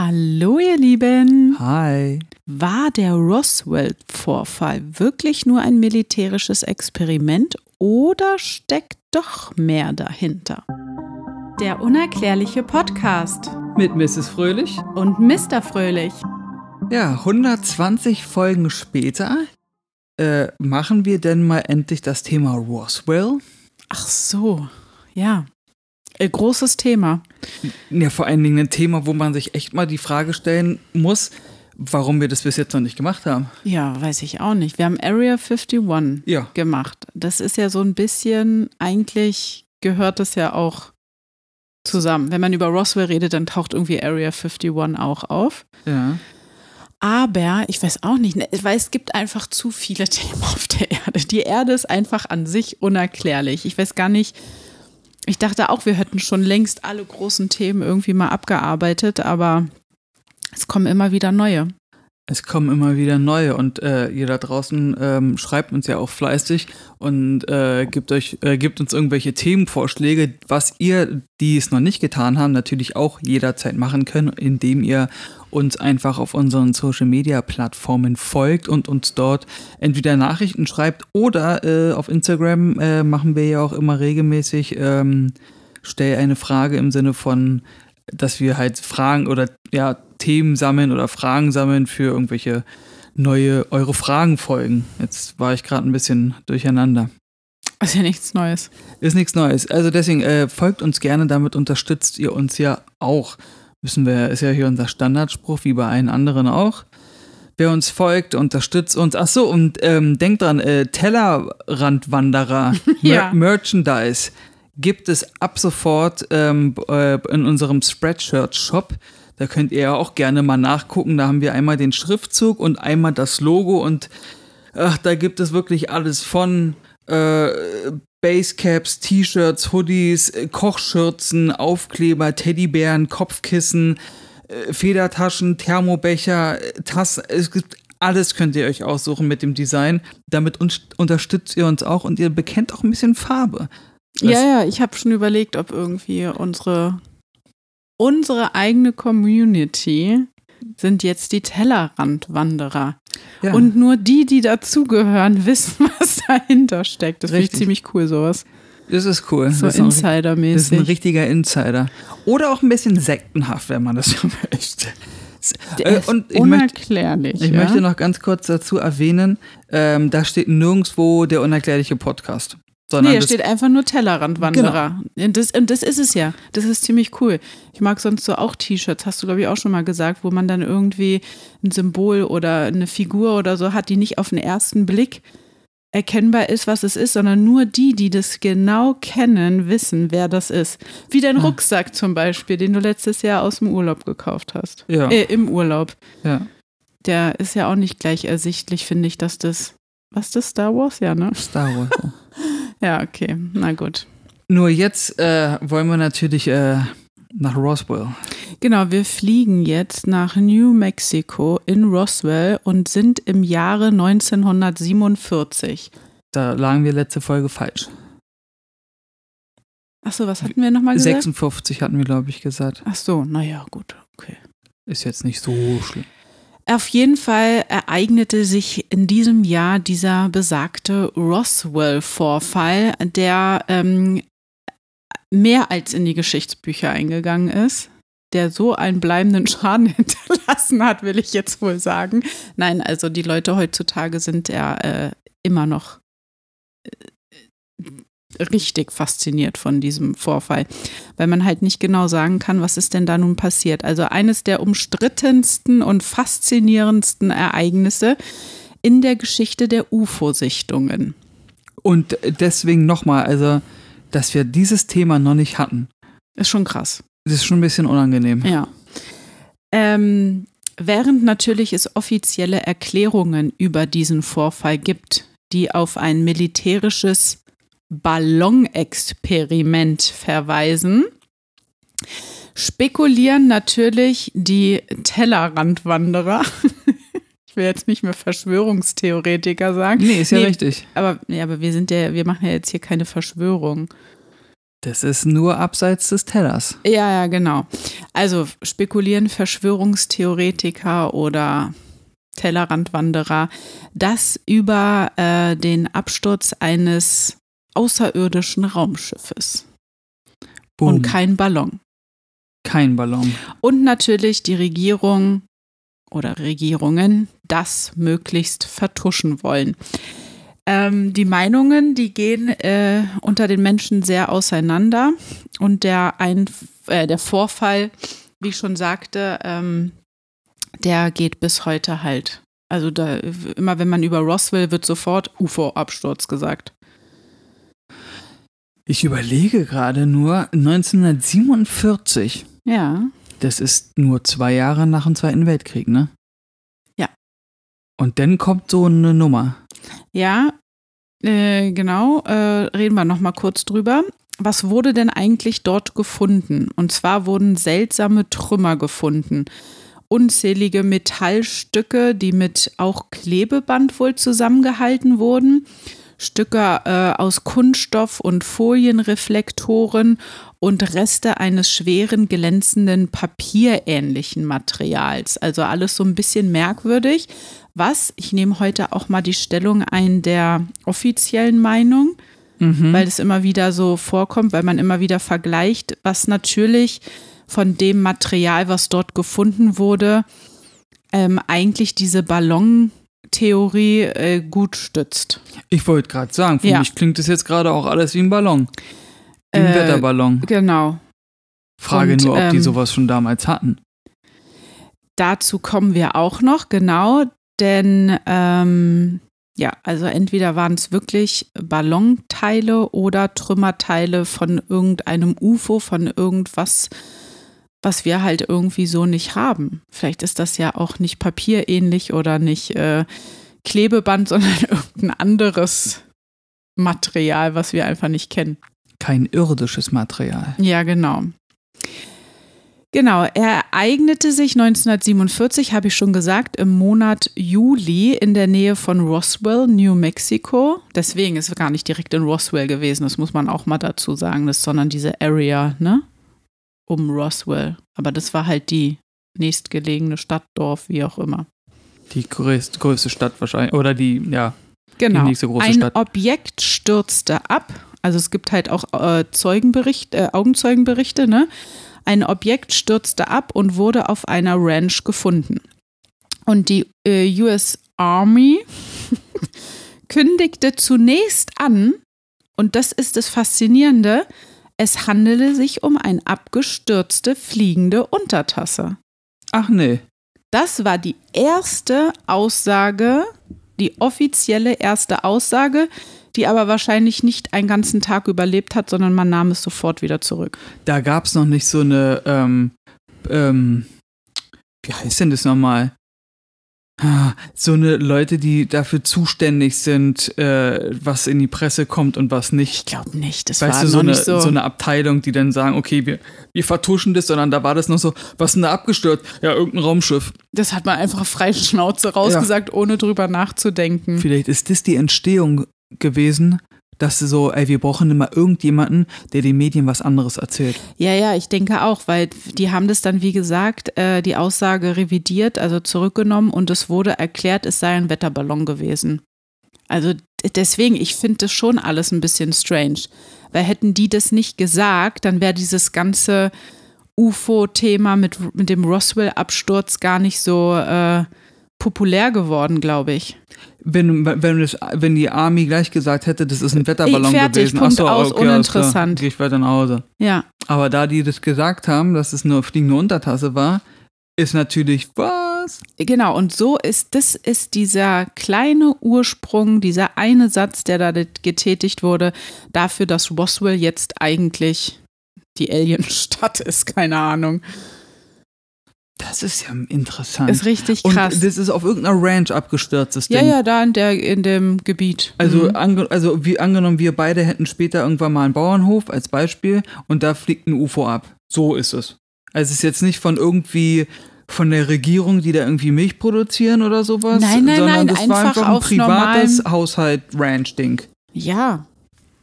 Hallo ihr Lieben. Hi. War der Roswell-Vorfall wirklich nur ein militärisches Experiment oder steckt doch mehr dahinter? Der unerklärliche Podcast mit Mrs. Fröhlich und Mr. Fröhlich. Ja, 120 Folgen später äh, machen wir denn mal endlich das Thema Roswell. Ach so, ja. Ein äh, großes Thema. Ja, vor allen Dingen ein Thema, wo man sich echt mal die Frage stellen muss, warum wir das bis jetzt noch nicht gemacht haben. Ja, weiß ich auch nicht. Wir haben Area 51 ja. gemacht. Das ist ja so ein bisschen, eigentlich gehört das ja auch zusammen. Wenn man über Roswell redet, dann taucht irgendwie Area 51 auch auf. Ja. Aber ich weiß auch nicht, ne, weil es gibt einfach zu viele Themen auf der Erde. Die Erde ist einfach an sich unerklärlich. Ich weiß gar nicht, ich dachte auch, wir hätten schon längst alle großen Themen irgendwie mal abgearbeitet, aber es kommen immer wieder neue. Es kommen immer wieder neue und äh, ihr da draußen ähm, schreibt uns ja auch fleißig und äh, gibt, euch, äh, gibt uns irgendwelche Themenvorschläge, was ihr, die es noch nicht getan haben, natürlich auch jederzeit machen könnt, indem ihr uns einfach auf unseren Social-Media-Plattformen folgt und uns dort entweder Nachrichten schreibt oder äh, auf Instagram äh, machen wir ja auch immer regelmäßig, ähm, stell eine Frage im Sinne von, dass wir halt Fragen oder ja, Themen sammeln oder Fragen sammeln für irgendwelche neue eure Fragen folgen. Jetzt war ich gerade ein bisschen durcheinander. Ist ja nichts Neues. Ist nichts Neues. Also deswegen äh, folgt uns gerne, damit unterstützt ihr uns ja auch. Wissen wir, ist ja hier unser Standardspruch, wie bei allen anderen auch. Wer uns folgt, unterstützt uns. Ach so, und ähm, denkt dran, äh, Tellerrandwanderer, ja. Mer Merchandise gibt es ab sofort ähm, äh, in unserem Spreadshirt-Shop. Da könnt ihr ja auch gerne mal nachgucken. Da haben wir einmal den Schriftzug und einmal das Logo und ach, da gibt es wirklich alles von äh, Basecaps, T-Shirts, Hoodies, äh, Kochschürzen, Aufkleber, Teddybären, Kopfkissen, äh, Federtaschen, Thermobecher, äh, Tassen. Es gibt alles könnt ihr euch aussuchen mit dem Design. Damit un unterstützt ihr uns auch und ihr bekennt auch ein bisschen Farbe. Das ja, ja, ich habe schon überlegt, ob irgendwie unsere unsere eigene Community sind jetzt die Tellerrandwanderer. Ja. Und nur die, die dazugehören, wissen, was dahinter steckt. Das finde ich ziemlich cool, sowas. Das ist cool. So Insidermäßig. Das ist ein richtiger Insider. Oder auch ein bisschen sektenhaft, wenn man das so möchte. Äh, und ich unerklärlich. Möchte, ich ja? möchte noch ganz kurz dazu erwähnen, ähm, da steht nirgendwo der unerklärliche Podcast. Sondern nee, steht einfach nur Tellerrandwanderer. Genau. Und, das, und das ist es ja. Das ist ziemlich cool. Ich mag sonst so auch T-Shirts, hast du, glaube ich, auch schon mal gesagt, wo man dann irgendwie ein Symbol oder eine Figur oder so hat, die nicht auf den ersten Blick erkennbar ist, was es ist, sondern nur die, die das genau kennen, wissen, wer das ist. Wie dein ah. Rucksack zum Beispiel, den du letztes Jahr aus dem Urlaub gekauft hast. Ja. Äh, Im Urlaub. Ja. Der ist ja auch nicht gleich ersichtlich, finde ich, dass das was ist das? Star Wars? Ja, ne? Star Wars. ja, okay. Na gut. Nur jetzt äh, wollen wir natürlich äh, nach Roswell. Genau, wir fliegen jetzt nach New Mexico in Roswell und sind im Jahre 1947. Da lagen wir letzte Folge falsch. Achso, was hatten wir nochmal gesagt? 56 hatten wir, glaube ich, gesagt. Achso, naja, gut, okay. Ist jetzt nicht so schlimm. Auf jeden Fall ereignete sich in diesem Jahr dieser besagte Roswell-Vorfall, der ähm, mehr als in die Geschichtsbücher eingegangen ist der so einen bleibenden Schaden hinterlassen hat, will ich jetzt wohl sagen. Nein, also die Leute heutzutage sind ja äh, immer noch äh, richtig fasziniert von diesem Vorfall, weil man halt nicht genau sagen kann, was ist denn da nun passiert. Also eines der umstrittensten und faszinierendsten Ereignisse in der Geschichte der UFO-Sichtungen. Und deswegen nochmal, also, dass wir dieses Thema noch nicht hatten. Ist schon krass. Das ist schon ein bisschen unangenehm. Ja. Ähm, während natürlich es offizielle Erklärungen über diesen Vorfall gibt, die auf ein militärisches Ballonexperiment verweisen, spekulieren natürlich die Tellerrandwanderer. ich will jetzt nicht mehr Verschwörungstheoretiker sagen. Nee, ist ja nee, richtig. Aber, nee, aber wir sind ja, wir machen ja jetzt hier keine Verschwörung. Das ist nur abseits des Tellers. Ja, ja, genau. Also spekulieren Verschwörungstheoretiker oder Tellerrandwanderer, dass über äh, den Absturz eines außerirdischen Raumschiffes. Boom. Und kein Ballon. Kein Ballon. Und natürlich die Regierung oder Regierungen das möglichst vertuschen wollen. Ähm, die Meinungen, die gehen äh, unter den Menschen sehr auseinander und der, Einf äh, der Vorfall, wie ich schon sagte, ähm, der geht bis heute halt. Also da, immer wenn man über Roswell wird sofort UFO-Absturz gesagt. Ich überlege gerade nur, 1947. Ja. Das ist nur zwei Jahre nach dem Zweiten Weltkrieg, ne? Ja. Und dann kommt so eine Nummer. Ja, äh, genau. Äh, reden wir noch mal kurz drüber. Was wurde denn eigentlich dort gefunden? Und zwar wurden seltsame Trümmer gefunden. Unzählige Metallstücke, die mit auch Klebeband wohl zusammengehalten wurden Stücke äh, aus Kunststoff und Folienreflektoren und Reste eines schweren, glänzenden, papierähnlichen Materials. Also alles so ein bisschen merkwürdig. Was, ich nehme heute auch mal die Stellung ein der offiziellen Meinung, mhm. weil es immer wieder so vorkommt, weil man immer wieder vergleicht, was natürlich von dem Material, was dort gefunden wurde, ähm, eigentlich diese Ballon Theorie äh, gut stützt. Ich wollte gerade sagen, für ja. mich klingt das jetzt gerade auch alles wie ein Ballon. Wie ein äh, Wetterballon. Genau. Frage Und, nur, ob ähm, die sowas schon damals hatten. Dazu kommen wir auch noch, genau, denn ähm, ja, also entweder waren es wirklich Ballonteile oder Trümmerteile von irgendeinem UFO, von irgendwas was wir halt irgendwie so nicht haben. Vielleicht ist das ja auch nicht papierähnlich oder nicht äh, Klebeband, sondern irgendein anderes Material, was wir einfach nicht kennen. Kein irdisches Material. Ja, genau. Genau, er eignete sich 1947, habe ich schon gesagt, im Monat Juli in der Nähe von Roswell, New Mexico. Deswegen ist er gar nicht direkt in Roswell gewesen, das muss man auch mal dazu sagen, das, sondern diese Area, ne? um Roswell. Aber das war halt die nächstgelegene Stadt, Dorf, wie auch immer. Die größte, größte Stadt wahrscheinlich. Oder die, ja. Genau. Die nächste große Ein Stadt. Objekt stürzte ab. Also es gibt halt auch äh, Zeugenbericht, äh, Augenzeugenberichte, ne? Ein Objekt stürzte ab und wurde auf einer Ranch gefunden. Und die äh, US Army kündigte zunächst an, und das ist das Faszinierende, es handele sich um eine abgestürzte fliegende Untertasse. Ach nee. Das war die erste Aussage, die offizielle erste Aussage, die aber wahrscheinlich nicht einen ganzen Tag überlebt hat, sondern man nahm es sofort wieder zurück. Da gab es noch nicht so eine, ähm, ähm, wie heißt denn das nochmal? so eine Leute, die dafür zuständig sind, äh, was in die Presse kommt und was nicht. Ich glaube nicht. Das weißt war du, so, eine, so. so eine Abteilung, die dann sagen, okay, wir, wir vertuschen das, sondern da war das noch so, was ist denn da abgestürzt? Ja, irgendein Raumschiff. Das hat man einfach frei Schnauze rausgesagt, ja. ohne drüber nachzudenken. Vielleicht ist das die Entstehung gewesen dass sie so, ey, wir brauchen immer irgendjemanden, der den Medien was anderes erzählt. Ja, ja, ich denke auch, weil die haben das dann, wie gesagt, äh, die Aussage revidiert, also zurückgenommen und es wurde erklärt, es sei ein Wetterballon gewesen. Also deswegen, ich finde das schon alles ein bisschen strange. Weil hätten die das nicht gesagt, dann wäre dieses ganze UFO-Thema mit, mit dem Roswell-Absturz gar nicht so äh, populär geworden, glaube ich. Wenn, wenn, das, wenn die Army gleich gesagt hätte, das ist ein Wetterballon ich, fertig, gewesen. Punkt so, aus, okay, uninteressant. Also, Gehe ich weiter nach Hause. Ja. Aber da die das gesagt haben, dass es nur fliegende Untertasse war, ist natürlich was. Genau, und so ist, das ist dieser kleine Ursprung, dieser eine Satz, der da getätigt wurde, dafür, dass Roswell jetzt eigentlich die Alienstadt ist, keine Ahnung. Das ist ja interessant. Ist richtig krass. Und das ist auf irgendeiner Ranch abgestürztes Ding. Ja, ja, da in, der, in dem Gebiet. Also, mhm. also wie angenommen, wir beide hätten später irgendwann mal einen Bauernhof als Beispiel und da fliegt ein UFO ab. So ist es. Also es ist jetzt nicht von irgendwie von der Regierung, die da irgendwie Milch produzieren oder sowas. Nein, nein, sondern nein, das einfach war einfach ein privates Haushalt-Ranch-Ding. Ja,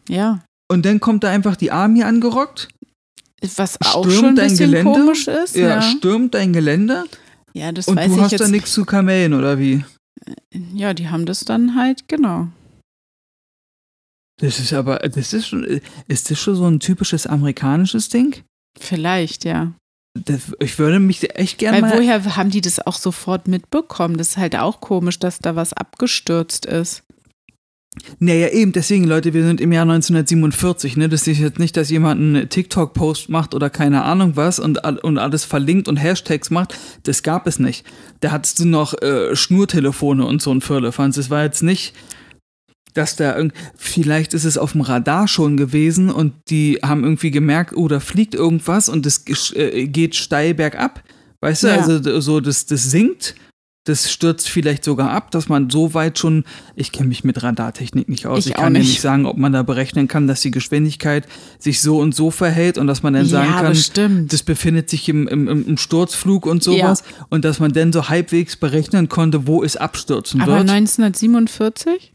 ja. Und dann kommt da einfach die Army angerockt was auch stürmt schon ein bisschen Gelände? komisch ist. Ja, ja, stürmt dein Gelände. Ja, das und weiß ich jetzt. Und du hast da nichts zu Kamellen oder wie? Äh, ja, die haben das dann halt genau. Das ist aber, das ist schon, ist das schon so ein typisches amerikanisches Ding? Vielleicht, ja. Das, ich würde mich echt gerne mal. Woher haben die das auch sofort mitbekommen? Das ist halt auch komisch, dass da was abgestürzt ist. Naja, eben, deswegen, Leute, wir sind im Jahr 1947, ne? Das ist jetzt nicht, dass jemand einen TikTok-Post macht oder keine Ahnung was und, und alles verlinkt und Hashtags macht. Das gab es nicht. Da hattest du noch äh, Schnurtelefone und so ein Firlefanz. Es war jetzt nicht, dass da irgend. Vielleicht ist es auf dem Radar schon gewesen und die haben irgendwie gemerkt, oh, da fliegt irgendwas und es äh, geht steil bergab. Weißt du, ja. also so, das, das sinkt das stürzt vielleicht sogar ab, dass man so weit schon, ich kenne mich mit Radartechnik nicht aus, ich, ich kann nicht. nicht sagen, ob man da berechnen kann, dass die Geschwindigkeit sich so und so verhält und dass man dann sagen kann, bestimmt. das befindet sich im, im, im Sturzflug und sowas ja. und dass man dann so halbwegs berechnen konnte, wo es abstürzen Aber wird. Aber 1947?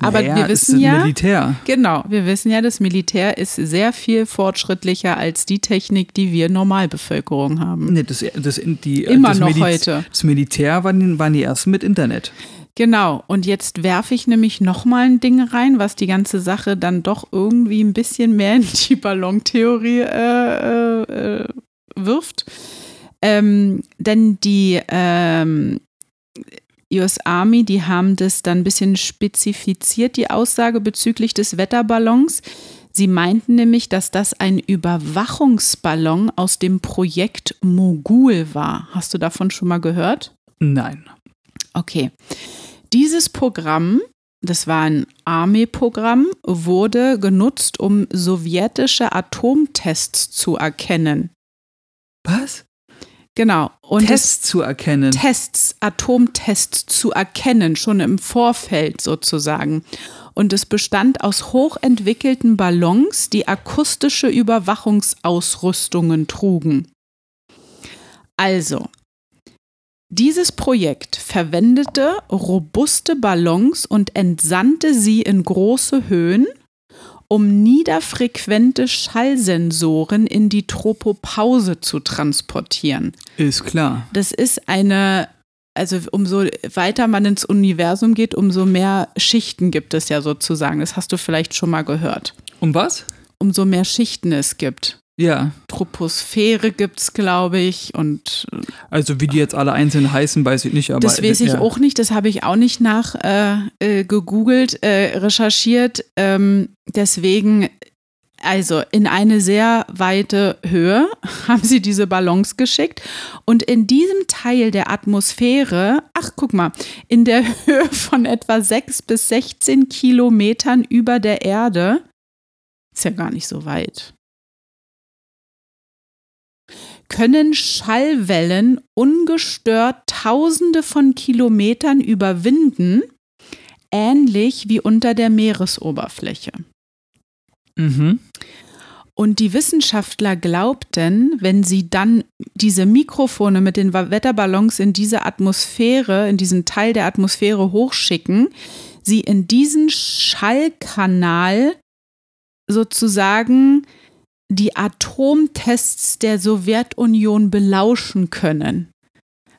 Aber naja, wir wissen ja, Militär. genau, wir wissen ja, das Militär ist sehr viel fortschrittlicher als die Technik, die wir Normalbevölkerung haben. Nee, das, das, die, Immer das noch Mili heute. Das Militär waren, waren die ersten mit Internet. Genau, und jetzt werfe ich nämlich nochmal ein Ding rein, was die ganze Sache dann doch irgendwie ein bisschen mehr in die Ballontheorie äh, äh, äh wirft. Ähm, denn die ähm, US Army, die haben das dann ein bisschen spezifiziert, die Aussage bezüglich des Wetterballons. Sie meinten nämlich, dass das ein Überwachungsballon aus dem Projekt Mogul war. Hast du davon schon mal gehört? Nein. Okay. Dieses Programm, das war ein Army-Programm, wurde genutzt, um sowjetische Atomtests zu erkennen. Was? Genau. Und Tests zu erkennen. Tests, Atomtests zu erkennen, schon im Vorfeld sozusagen. Und es bestand aus hochentwickelten Ballons, die akustische Überwachungsausrüstungen trugen. Also, dieses Projekt verwendete robuste Ballons und entsandte sie in große Höhen, um niederfrequente Schallsensoren in die Tropopause zu transportieren. Ist klar. Das ist eine also umso weiter man ins Universum geht, umso mehr Schichten gibt es ja sozusagen. Das hast du vielleicht schon mal gehört. Um was? Umso mehr Schichten es gibt. Ja. Troposphäre es, glaube ich. Und äh, also wie die jetzt alle einzeln heißen, weiß ich nicht. Aber das weiß ich ja. auch nicht. Das habe ich auch nicht nach äh, äh gegoogelt, äh, recherchiert. Ähm, deswegen, also in eine sehr weite Höhe haben sie diese Ballons geschickt. Und in diesem Teil der Atmosphäre, ach guck mal, in der Höhe von etwa 6 bis 16 Kilometern über der Erde, ist ja gar nicht so weit können Schallwellen ungestört Tausende von Kilometern überwinden, ähnlich wie unter der Meeresoberfläche. Mhm. Und die Wissenschaftler glaubten, wenn sie dann diese Mikrofone mit den Wetterballons in diese Atmosphäre, in diesen Teil der Atmosphäre hochschicken, sie in diesen Schallkanal sozusagen die Atomtests der Sowjetunion belauschen können,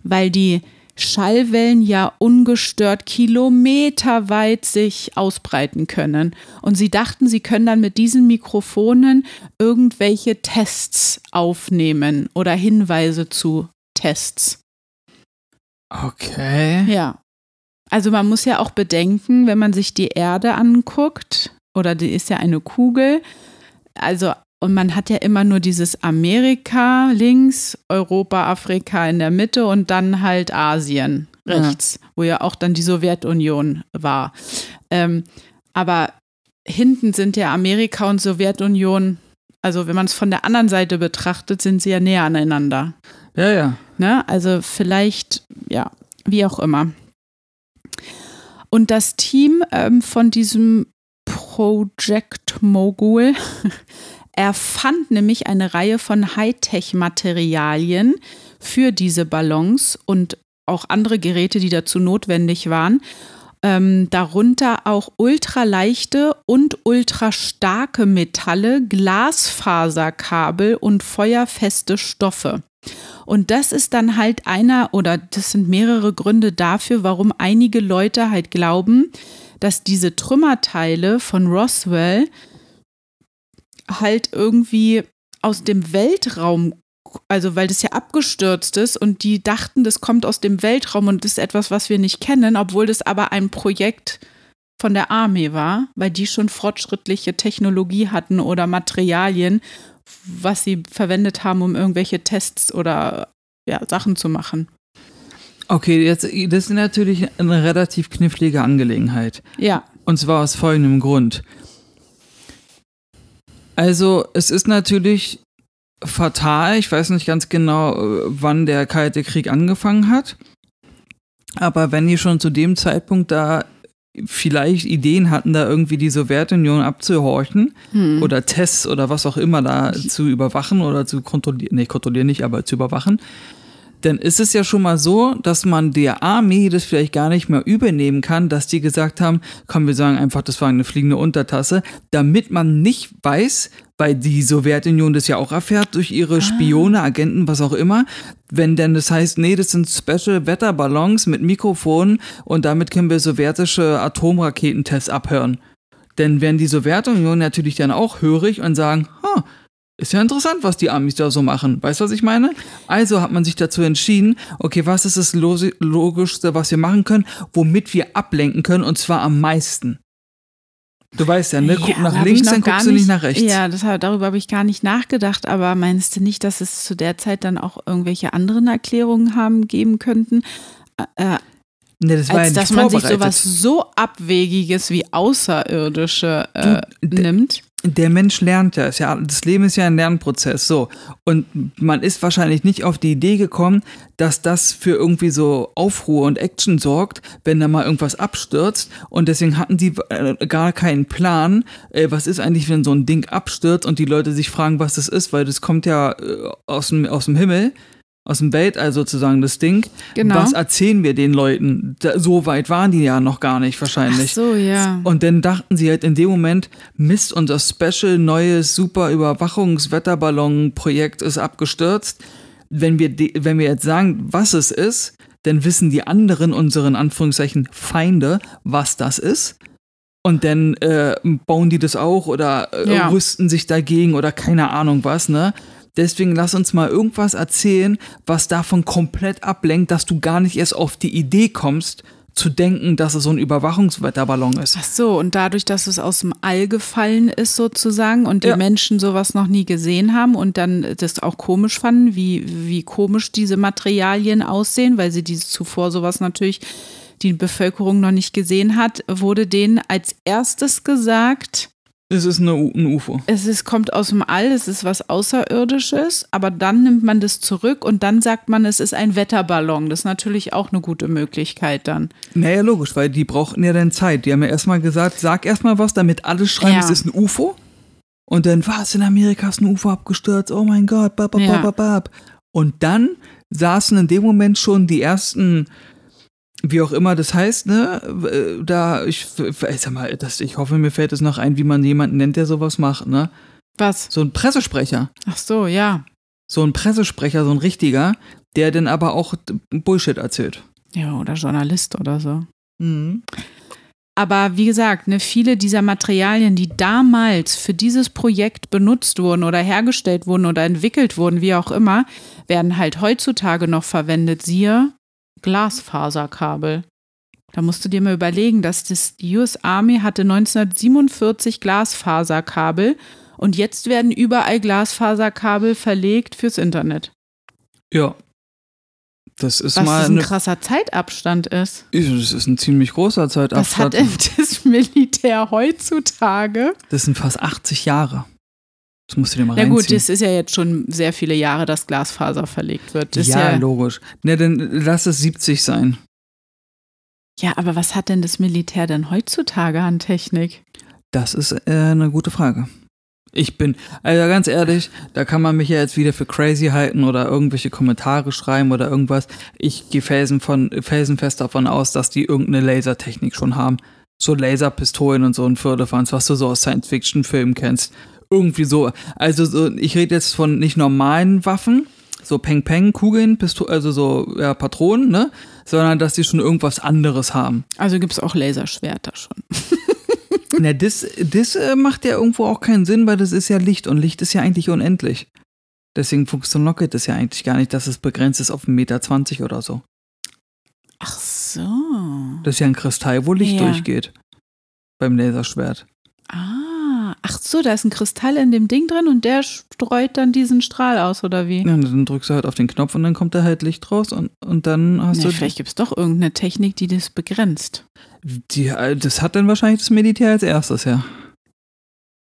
weil die Schallwellen ja ungestört kilometerweit sich ausbreiten können. Und sie dachten, sie können dann mit diesen Mikrofonen irgendwelche Tests aufnehmen oder Hinweise zu Tests. Okay. Ja. Also man muss ja auch bedenken, wenn man sich die Erde anguckt, oder die ist ja eine Kugel, also und man hat ja immer nur dieses Amerika links, Europa, Afrika in der Mitte und dann halt Asien rechts, ja. wo ja auch dann die Sowjetunion war. Ähm, aber hinten sind ja Amerika und Sowjetunion, also wenn man es von der anderen Seite betrachtet, sind sie ja näher aneinander. Ja, ja. Ne? Also vielleicht, ja, wie auch immer. Und das Team ähm, von diesem Project Mogul Er fand nämlich eine Reihe von Hightech-Materialien für diese Ballons und auch andere Geräte, die dazu notwendig waren. Ähm, darunter auch ultraleichte und ultrastarke Metalle, Glasfaserkabel und feuerfeste Stoffe. Und das ist dann halt einer oder das sind mehrere Gründe dafür, warum einige Leute halt glauben, dass diese Trümmerteile von Roswell halt irgendwie aus dem Weltraum, also weil das ja abgestürzt ist und die dachten, das kommt aus dem Weltraum und ist etwas, was wir nicht kennen, obwohl das aber ein Projekt von der Armee war, weil die schon fortschrittliche Technologie hatten oder Materialien, was sie verwendet haben, um irgendwelche Tests oder ja, Sachen zu machen. Okay, jetzt, das ist natürlich eine relativ knifflige Angelegenheit. Ja. Und zwar aus folgendem Grund. Also es ist natürlich fatal. Ich weiß nicht ganz genau, äh, wann der Kalte Krieg angefangen hat. Aber wenn die schon zu dem Zeitpunkt da vielleicht Ideen hatten, da irgendwie die Sowjetunion abzuhorchen hm. oder Tests oder was auch immer da zu überwachen oder zu kontrollieren, nicht kontrollieren nicht, aber zu überwachen, dann ist es ja schon mal so, dass man der Armee das vielleicht gar nicht mehr übernehmen kann, dass die gesagt haben, komm, wir sagen einfach, das war eine fliegende Untertasse, damit man nicht weiß, weil die Sowjetunion das ja auch erfährt durch ihre ah. Spione, Agenten, was auch immer. Wenn denn das heißt, nee, das sind Special Wetterballons mit Mikrofonen und damit können wir sowjetische Atomraketentests abhören. Denn werden die Sowjetunion natürlich dann auch hörig und sagen, ha, huh, ist ja interessant, was die Amis da so machen. Weißt du, was ich meine? Also hat man sich dazu entschieden, okay, was ist das Logischste, was wir machen können, womit wir ablenken können und zwar am meisten. Du weißt ja, ne? Guck ja, nach links, dann guckst nicht, du nicht nach rechts. Ja, das, darüber habe ich gar nicht nachgedacht, aber meinst du nicht, dass es zu der Zeit dann auch irgendwelche anderen Erklärungen haben geben könnten? Äh, Nee, das als ja dass man sich sowas so Abwegiges wie Außerirdische äh, du, nimmt der Mensch lernt ja. ist ja. Das Leben ist ja ein Lernprozess. So. Und man ist wahrscheinlich nicht auf die Idee gekommen, dass das für irgendwie so Aufruhr und Action sorgt, wenn da mal irgendwas abstürzt. Und deswegen hatten die äh, gar keinen Plan, äh, was ist eigentlich, wenn so ein Ding abstürzt und die Leute sich fragen, was das ist, weil das kommt ja äh, aus, dem, aus dem Himmel aus dem Weltall sozusagen das Ding. Genau. Was erzählen wir den Leuten? Da, so weit waren die ja noch gar nicht wahrscheinlich. Ach so, ja. Und dann dachten sie halt in dem Moment, Mist, unser Special neues super Überwachungswetterballon-Projekt ist abgestürzt. Wenn wir, wenn wir jetzt sagen, was es ist, dann wissen die anderen, unseren Anführungszeichen Feinde, was das ist. Und dann äh, bauen die das auch oder äh, ja. rüsten sich dagegen oder keine Ahnung was, ne? Deswegen lass uns mal irgendwas erzählen, was davon komplett ablenkt, dass du gar nicht erst auf die Idee kommst, zu denken, dass es so ein Überwachungswetterballon ist. Ach so, und dadurch, dass es aus dem All gefallen ist sozusagen und die ja. Menschen sowas noch nie gesehen haben und dann das auch komisch fanden, wie, wie komisch diese Materialien aussehen, weil sie diese zuvor sowas natürlich die Bevölkerung noch nicht gesehen hat, wurde denen als erstes gesagt, es ist eine, ein UFO. Es ist, kommt aus dem All, es ist was Außerirdisches, aber dann nimmt man das zurück und dann sagt man, es ist ein Wetterballon. Das ist natürlich auch eine gute Möglichkeit dann. Naja, logisch, weil die brauchten ja dann Zeit. Die haben ja erstmal gesagt, sag erstmal was, damit alle schreiben, ja. es ist ein UFO. Und dann, was, in Amerika ist ein UFO abgestürzt, oh mein Gott, bab, bab, ja. bab, bab. Und dann saßen in dem Moment schon die ersten wie auch immer das heißt, ne? Äh, da, ich, ich sag mal, das, ich hoffe, mir fällt es noch ein, wie man jemanden nennt, der sowas macht, ne? Was? So ein Pressesprecher. Ach so, ja. So ein Pressesprecher, so ein richtiger, der dann aber auch Bullshit erzählt. Ja, oder Journalist oder so. Mhm. Aber wie gesagt, ne, viele dieser Materialien, die damals für dieses Projekt benutzt wurden oder hergestellt wurden oder entwickelt wurden, wie auch immer, werden halt heutzutage noch verwendet. Siehe Glasfaserkabel. Da musst du dir mal überlegen, dass das, die US Army hatte 1947 Glasfaserkabel und jetzt werden überall Glasfaserkabel verlegt fürs Internet. Ja. Das ist Was mal das ein krasser Zeitabstand ist. Das ist ein ziemlich großer Zeitabstand. Was hat denn das Militär heutzutage? Das sind fast 80 Jahre. Das musst du dir mal Na gut, es ist ja jetzt schon sehr viele Jahre, dass Glasfaser verlegt wird. Das ja, ja, logisch. Na, dann lass es 70 sein. Ja, aber was hat denn das Militär denn heutzutage an Technik? Das ist äh, eine gute Frage. Ich bin, also ganz ehrlich, da kann man mich ja jetzt wieder für crazy halten oder irgendwelche Kommentare schreiben oder irgendwas. Ich gehe felsen von, felsenfest davon aus, dass die irgendeine Lasertechnik schon haben. So Laserpistolen und so ein Förderfans, was du so aus Science-Fiction-Filmen kennst irgendwie so. Also so, ich rede jetzt von nicht normalen Waffen, so Peng Peng, Kugeln, Pisto also so ja, Patronen, ne? Sondern dass die schon irgendwas anderes haben. Also gibt es auch Laserschwerter schon. Na, das, das äh, macht ja irgendwo auch keinen Sinn, weil das ist ja Licht und Licht ist ja eigentlich unendlich. Deswegen funktioniert Locket das ja eigentlich gar nicht, dass es begrenzt ist auf 1,20 Meter 20 oder so. Ach so. Das ist ja ein Kristall, wo Licht ja. durchgeht. Beim Laserschwert. Ah ach so, da ist ein Kristall in dem Ding drin und der streut dann diesen Strahl aus, oder wie? Ja, dann drückst du halt auf den Knopf und dann kommt da halt Licht raus und, und dann hast naja, du. Vielleicht gibt es doch irgendeine Technik, die das begrenzt. Die, äh, das hat dann wahrscheinlich das Militär als erstes, ja.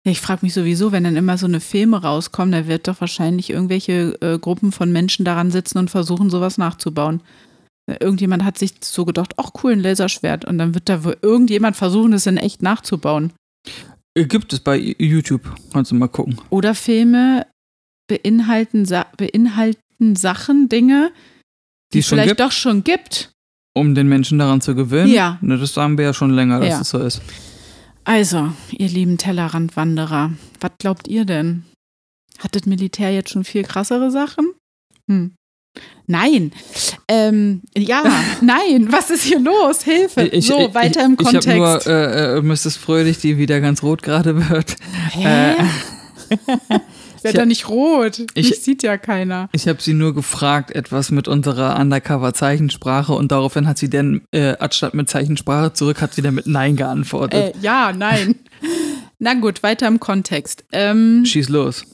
Ja, ich frage mich sowieso, wenn dann immer so eine Filme rauskommen, da wird doch wahrscheinlich irgendwelche äh, Gruppen von Menschen daran sitzen und versuchen, sowas nachzubauen. Äh, irgendjemand hat sich so gedacht, ach cool, ein Laserschwert. Und dann wird da wohl irgendjemand versuchen, das in echt nachzubauen. Äh, gibt es bei YouTube, kannst du mal gucken. Oder Filme beinhalten, sa beinhalten Sachen, Dinge, die, die es vielleicht gibt, doch schon gibt. Um den Menschen daran zu gewinnen? Ja. Ne, das sagen wir ja schon länger, dass ja. es so ist. Also, ihr lieben Tellerrandwanderer, was glaubt ihr denn? Hat das Militär jetzt schon viel krassere Sachen? Hm. Nein. Ähm, ja, nein, was ist hier los? Hilfe. Ich, so, ich, weiter im ich, Kontext. Ich habe nur äh, äh Mrs. Fröhlich, die wieder ganz rot gerade wird. Hä? Äh, Ist ja doch nicht rot. Ich, Mich sieht ja keiner. Ich habe sie nur gefragt, etwas mit unserer Undercover-Zeichensprache und daraufhin hat sie dann, äh, anstatt mit Zeichensprache zurück, hat sie dann mit Nein geantwortet. Äh, ja, nein. Na gut, weiter im Kontext. Ähm, Schieß los.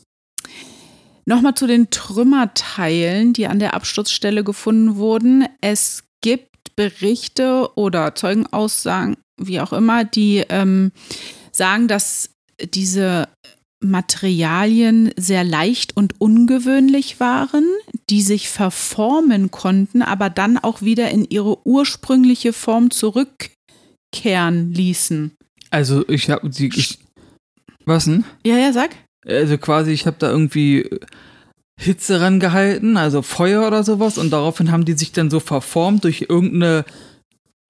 Nochmal zu den Trümmerteilen, die an der Absturzstelle gefunden wurden. Es gibt Berichte oder Zeugenaussagen, wie auch immer, die ähm, sagen, dass diese Materialien sehr leicht und ungewöhnlich waren, die sich verformen konnten, aber dann auch wieder in ihre ursprüngliche Form zurückkehren ließen. Also ich habe die. Ich, was denn? Ja, ja, sag also quasi, ich habe da irgendwie äh, Hitze rangehalten, also Feuer oder sowas, und daraufhin haben die sich dann so verformt durch irgendeine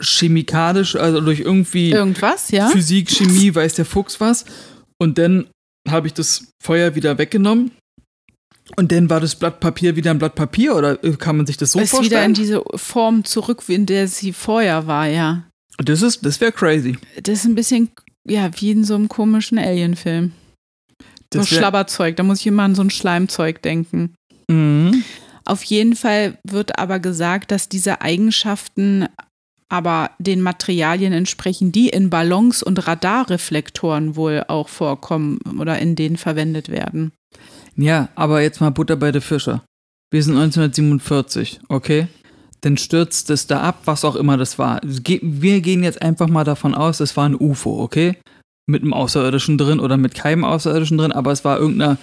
chemikalisch, also durch irgendwie irgendwas, ja? Physik, Chemie, weiß der Fuchs was. Und dann habe ich das Feuer wieder weggenommen. Und dann war das Blatt Papier wieder ein Blatt Papier oder äh, kann man sich das so ist vorstellen? wieder in diese Form zurück, in der sie vorher war, ja. Das ist, das wäre crazy. Das ist ein bisschen, ja, wie in so einem komischen Alien-Film. Das so Schlabberzeug, da muss ich immer an so ein Schleimzeug denken. Mhm. Auf jeden Fall wird aber gesagt, dass diese Eigenschaften aber den Materialien entsprechen, die in Ballons und Radarreflektoren wohl auch vorkommen oder in denen verwendet werden. Ja, aber jetzt mal Butter bei der Fische. Wir sind 1947, okay? Dann stürzt es da ab, was auch immer das war. Wir gehen jetzt einfach mal davon aus, es war ein UFO, okay? mit einem Außerirdischen drin oder mit keinem Außerirdischen drin, aber es war irgendein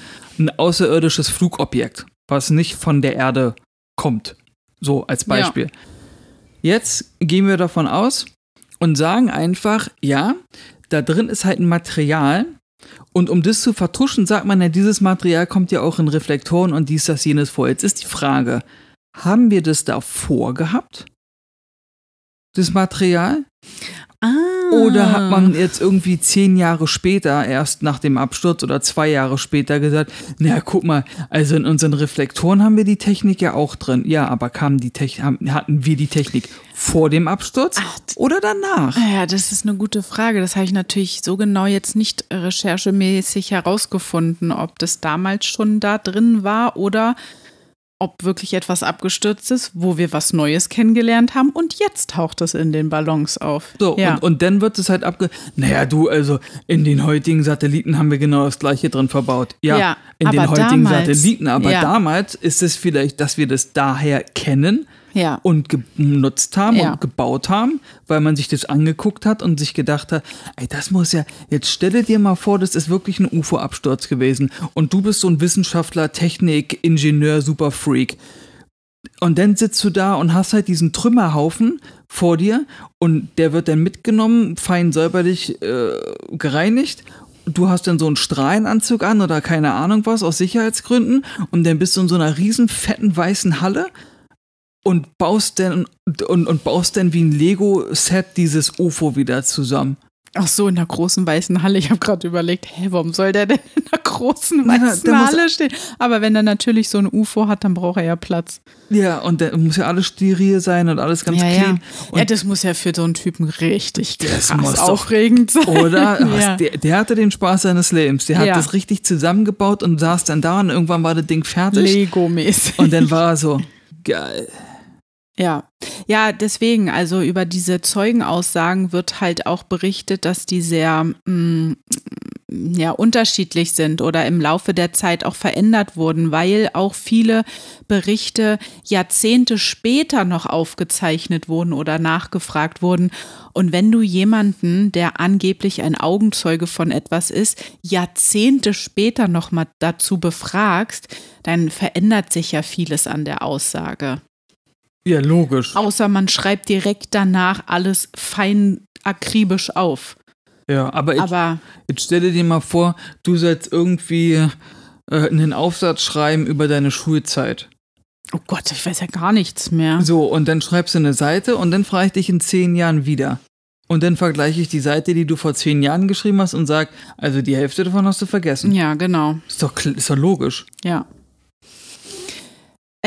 außerirdisches Flugobjekt, was nicht von der Erde kommt. So als Beispiel. Ja. Jetzt gehen wir davon aus und sagen einfach, ja, da drin ist halt ein Material, und um das zu vertuschen, sagt man ja, dieses Material kommt ja auch in Reflektoren und dies, das, jenes vor. Jetzt ist die Frage, haben wir das davor gehabt? Das Material? Ah, oder hat man jetzt irgendwie zehn Jahre später, erst nach dem Absturz oder zwei Jahre später gesagt, naja, guck mal, also in unseren Reflektoren haben wir die Technik ja auch drin. Ja, aber kam die Technik, hatten wir die Technik vor dem Absturz Ach, oder danach? Ah ja, das ist eine gute Frage. Das habe ich natürlich so genau jetzt nicht recherchemäßig herausgefunden, ob das damals schon da drin war oder ob wirklich etwas abgestürzt ist, wo wir was Neues kennengelernt haben und jetzt taucht es in den Ballons auf. So, ja. und, und dann wird es halt abge... Naja, du, also in den heutigen Satelliten haben wir genau das gleiche drin verbaut. Ja, ja in den heutigen damals, Satelliten, aber ja. damals ist es vielleicht, dass wir das daher kennen, ja. und genutzt haben ja. und gebaut haben, weil man sich das angeguckt hat und sich gedacht hat, ey, das muss ja, jetzt stelle dir mal vor, das ist wirklich ein UFO-Absturz gewesen und du bist so ein Wissenschaftler, Technik, Ingenieur, Superfreak. Und dann sitzt du da und hast halt diesen Trümmerhaufen vor dir und der wird dann mitgenommen, fein säuberlich äh, gereinigt du hast dann so einen Strahlenanzug an oder keine Ahnung was aus Sicherheitsgründen und dann bist du in so einer riesen fetten weißen Halle und baust denn und, und baust dann wie ein Lego-Set dieses UFO wieder zusammen. Ach so, in der großen weißen Halle. Ich habe gerade überlegt, hä, warum soll der denn in der großen weißen ja, Halle stehen? Aber wenn er natürlich so ein UFO hat, dann braucht er ja Platz. Ja, und der muss ja alles steril sein und alles ganz ja, clean. Ja. ja. das muss ja für so einen Typen richtig krass aufregend doch, sein. Oder? Was, der, der, hatte den Spaß seines Lebens. Der hat das richtig zusammengebaut und saß dann da und irgendwann war das Ding fertig. Lego-mäßig. Und dann war er so, geil. Ja, ja, deswegen, also über diese Zeugenaussagen wird halt auch berichtet, dass die sehr mh, mm, ja, unterschiedlich sind oder im Laufe der Zeit auch verändert wurden, weil auch viele Berichte Jahrzehnte später noch aufgezeichnet wurden oder nachgefragt wurden. Und wenn du jemanden, der angeblich ein Augenzeuge von etwas ist, Jahrzehnte später nochmal dazu befragst, dann verändert sich ja vieles an der Aussage. Ja, logisch. Außer man schreibt direkt danach alles fein akribisch auf. Ja, aber, ich, aber jetzt stelle dir mal vor, du sollst irgendwie äh, einen Aufsatz schreiben über deine Schulzeit. Oh Gott, ich weiß ja gar nichts mehr. So, und dann schreibst du eine Seite und dann frage ich dich in zehn Jahren wieder. Und dann vergleiche ich die Seite, die du vor zehn Jahren geschrieben hast und sage, also die Hälfte davon hast du vergessen. Ja, genau. Ist doch, ist doch logisch. Ja.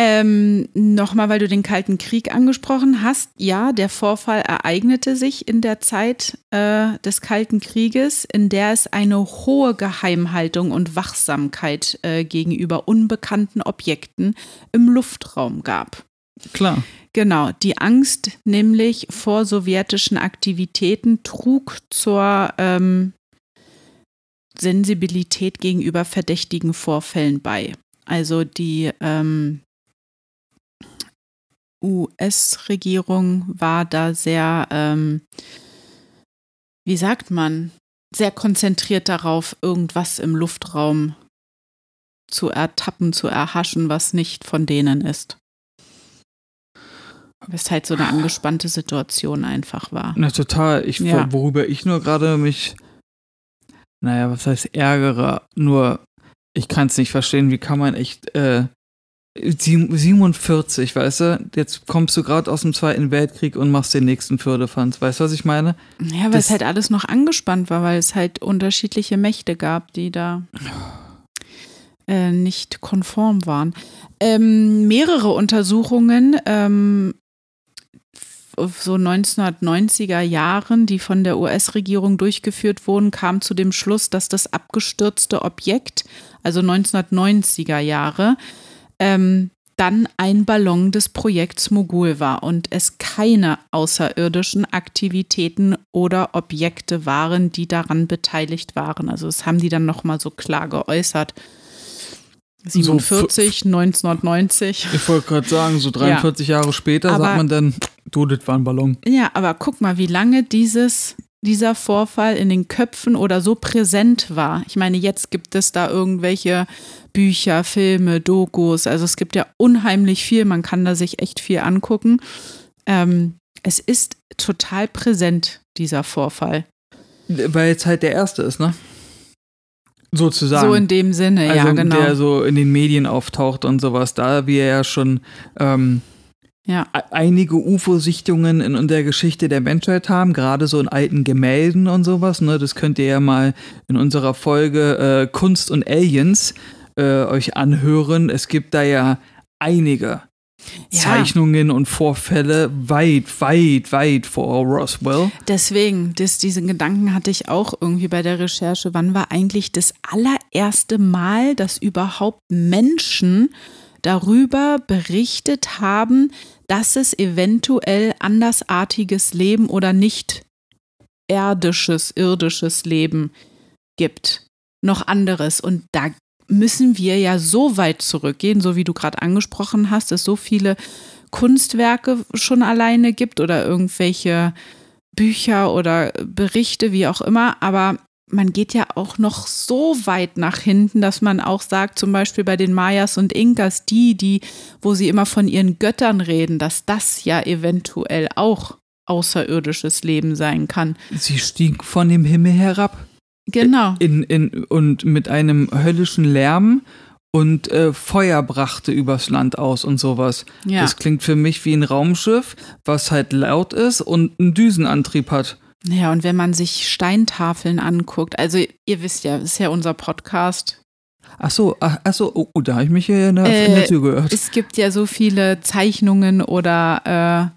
Ähm, Nochmal, weil du den Kalten Krieg angesprochen hast. Ja, der Vorfall ereignete sich in der Zeit äh, des Kalten Krieges, in der es eine hohe Geheimhaltung und Wachsamkeit äh, gegenüber unbekannten Objekten im Luftraum gab. Klar. Genau, die Angst nämlich vor sowjetischen Aktivitäten trug zur ähm, Sensibilität gegenüber verdächtigen Vorfällen bei. Also die ähm, US-Regierung war da sehr, ähm, wie sagt man, sehr konzentriert darauf, irgendwas im Luftraum zu ertappen, zu erhaschen, was nicht von denen ist. Was halt so eine angespannte Situation einfach war. Na total. Ich, ja. Worüber ich nur gerade mich, naja, was heißt ärgere, nur ich kann es nicht verstehen, wie kann man echt äh, 47, weißt du? Jetzt kommst du gerade aus dem Zweiten Weltkrieg und machst den nächsten Fürdefanz. Weißt du, was ich meine? Ja, weil das es halt alles noch angespannt war, weil es halt unterschiedliche Mächte gab, die da äh, nicht konform waren. Ähm, mehrere Untersuchungen ähm, so 1990er Jahren, die von der US-Regierung durchgeführt wurden, kamen zu dem Schluss, dass das abgestürzte Objekt, also 1990er Jahre, ähm, dann ein Ballon des Projekts Mogul war und es keine außerirdischen Aktivitäten oder Objekte waren, die daran beteiligt waren. Also das haben die dann nochmal so klar geäußert. 47, so, 1990. Ich wollte gerade sagen, so 43 ja. Jahre später aber, sagt man dann, du, das war ein Ballon. Ja, aber guck mal, wie lange dieses dieser Vorfall in den Köpfen oder so präsent war. Ich meine, jetzt gibt es da irgendwelche Bücher, Filme, Dokus. Also es gibt ja unheimlich viel. Man kann da sich echt viel angucken. Ähm, es ist total präsent, dieser Vorfall. Weil jetzt halt der erste ist, ne? Sozusagen. So in dem Sinne, also, ja, genau. Der so in den Medien auftaucht und sowas. Da wir ja schon ähm, ja. E-, einige UFO-Sichtungen in der Geschichte der Menschheit haben, gerade so in alten Gemälden und sowas. Ne? Das könnt ihr ja mal in unserer Folge äh, Kunst und Aliens äh, euch anhören. Es gibt da ja einige ja. Zeichnungen und Vorfälle weit, weit, weit vor Roswell. Deswegen, das, diesen Gedanken hatte ich auch irgendwie bei der Recherche. Wann war eigentlich das allererste Mal, dass überhaupt Menschen darüber berichtet haben, dass es eventuell andersartiges Leben oder nicht erdisches, irdisches Leben gibt. Noch anderes. Und da müssen wir ja so weit zurückgehen, so wie du gerade angesprochen hast, dass so viele Kunstwerke schon alleine gibt oder irgendwelche Bücher oder Berichte, wie auch immer. Aber man geht ja auch noch so weit nach hinten, dass man auch sagt, zum Beispiel bei den Mayas und Inkas, die, die, wo sie immer von ihren Göttern reden, dass das ja eventuell auch außerirdisches Leben sein kann. Sie stieg von dem Himmel herab. Genau. In, in, und mit einem höllischen Lärm und äh, Feuer brachte übers Land aus und sowas. Ja. Das klingt für mich wie ein Raumschiff, was halt laut ist und einen Düsenantrieb hat. Ja, und wenn man sich Steintafeln anguckt, also ihr wisst ja, das ist ja unser Podcast. Ach so, ach, ach so, oh, oh, da habe ich mich hier in der, äh, in der Tür gehört. Es gibt ja so viele Zeichnungen oder,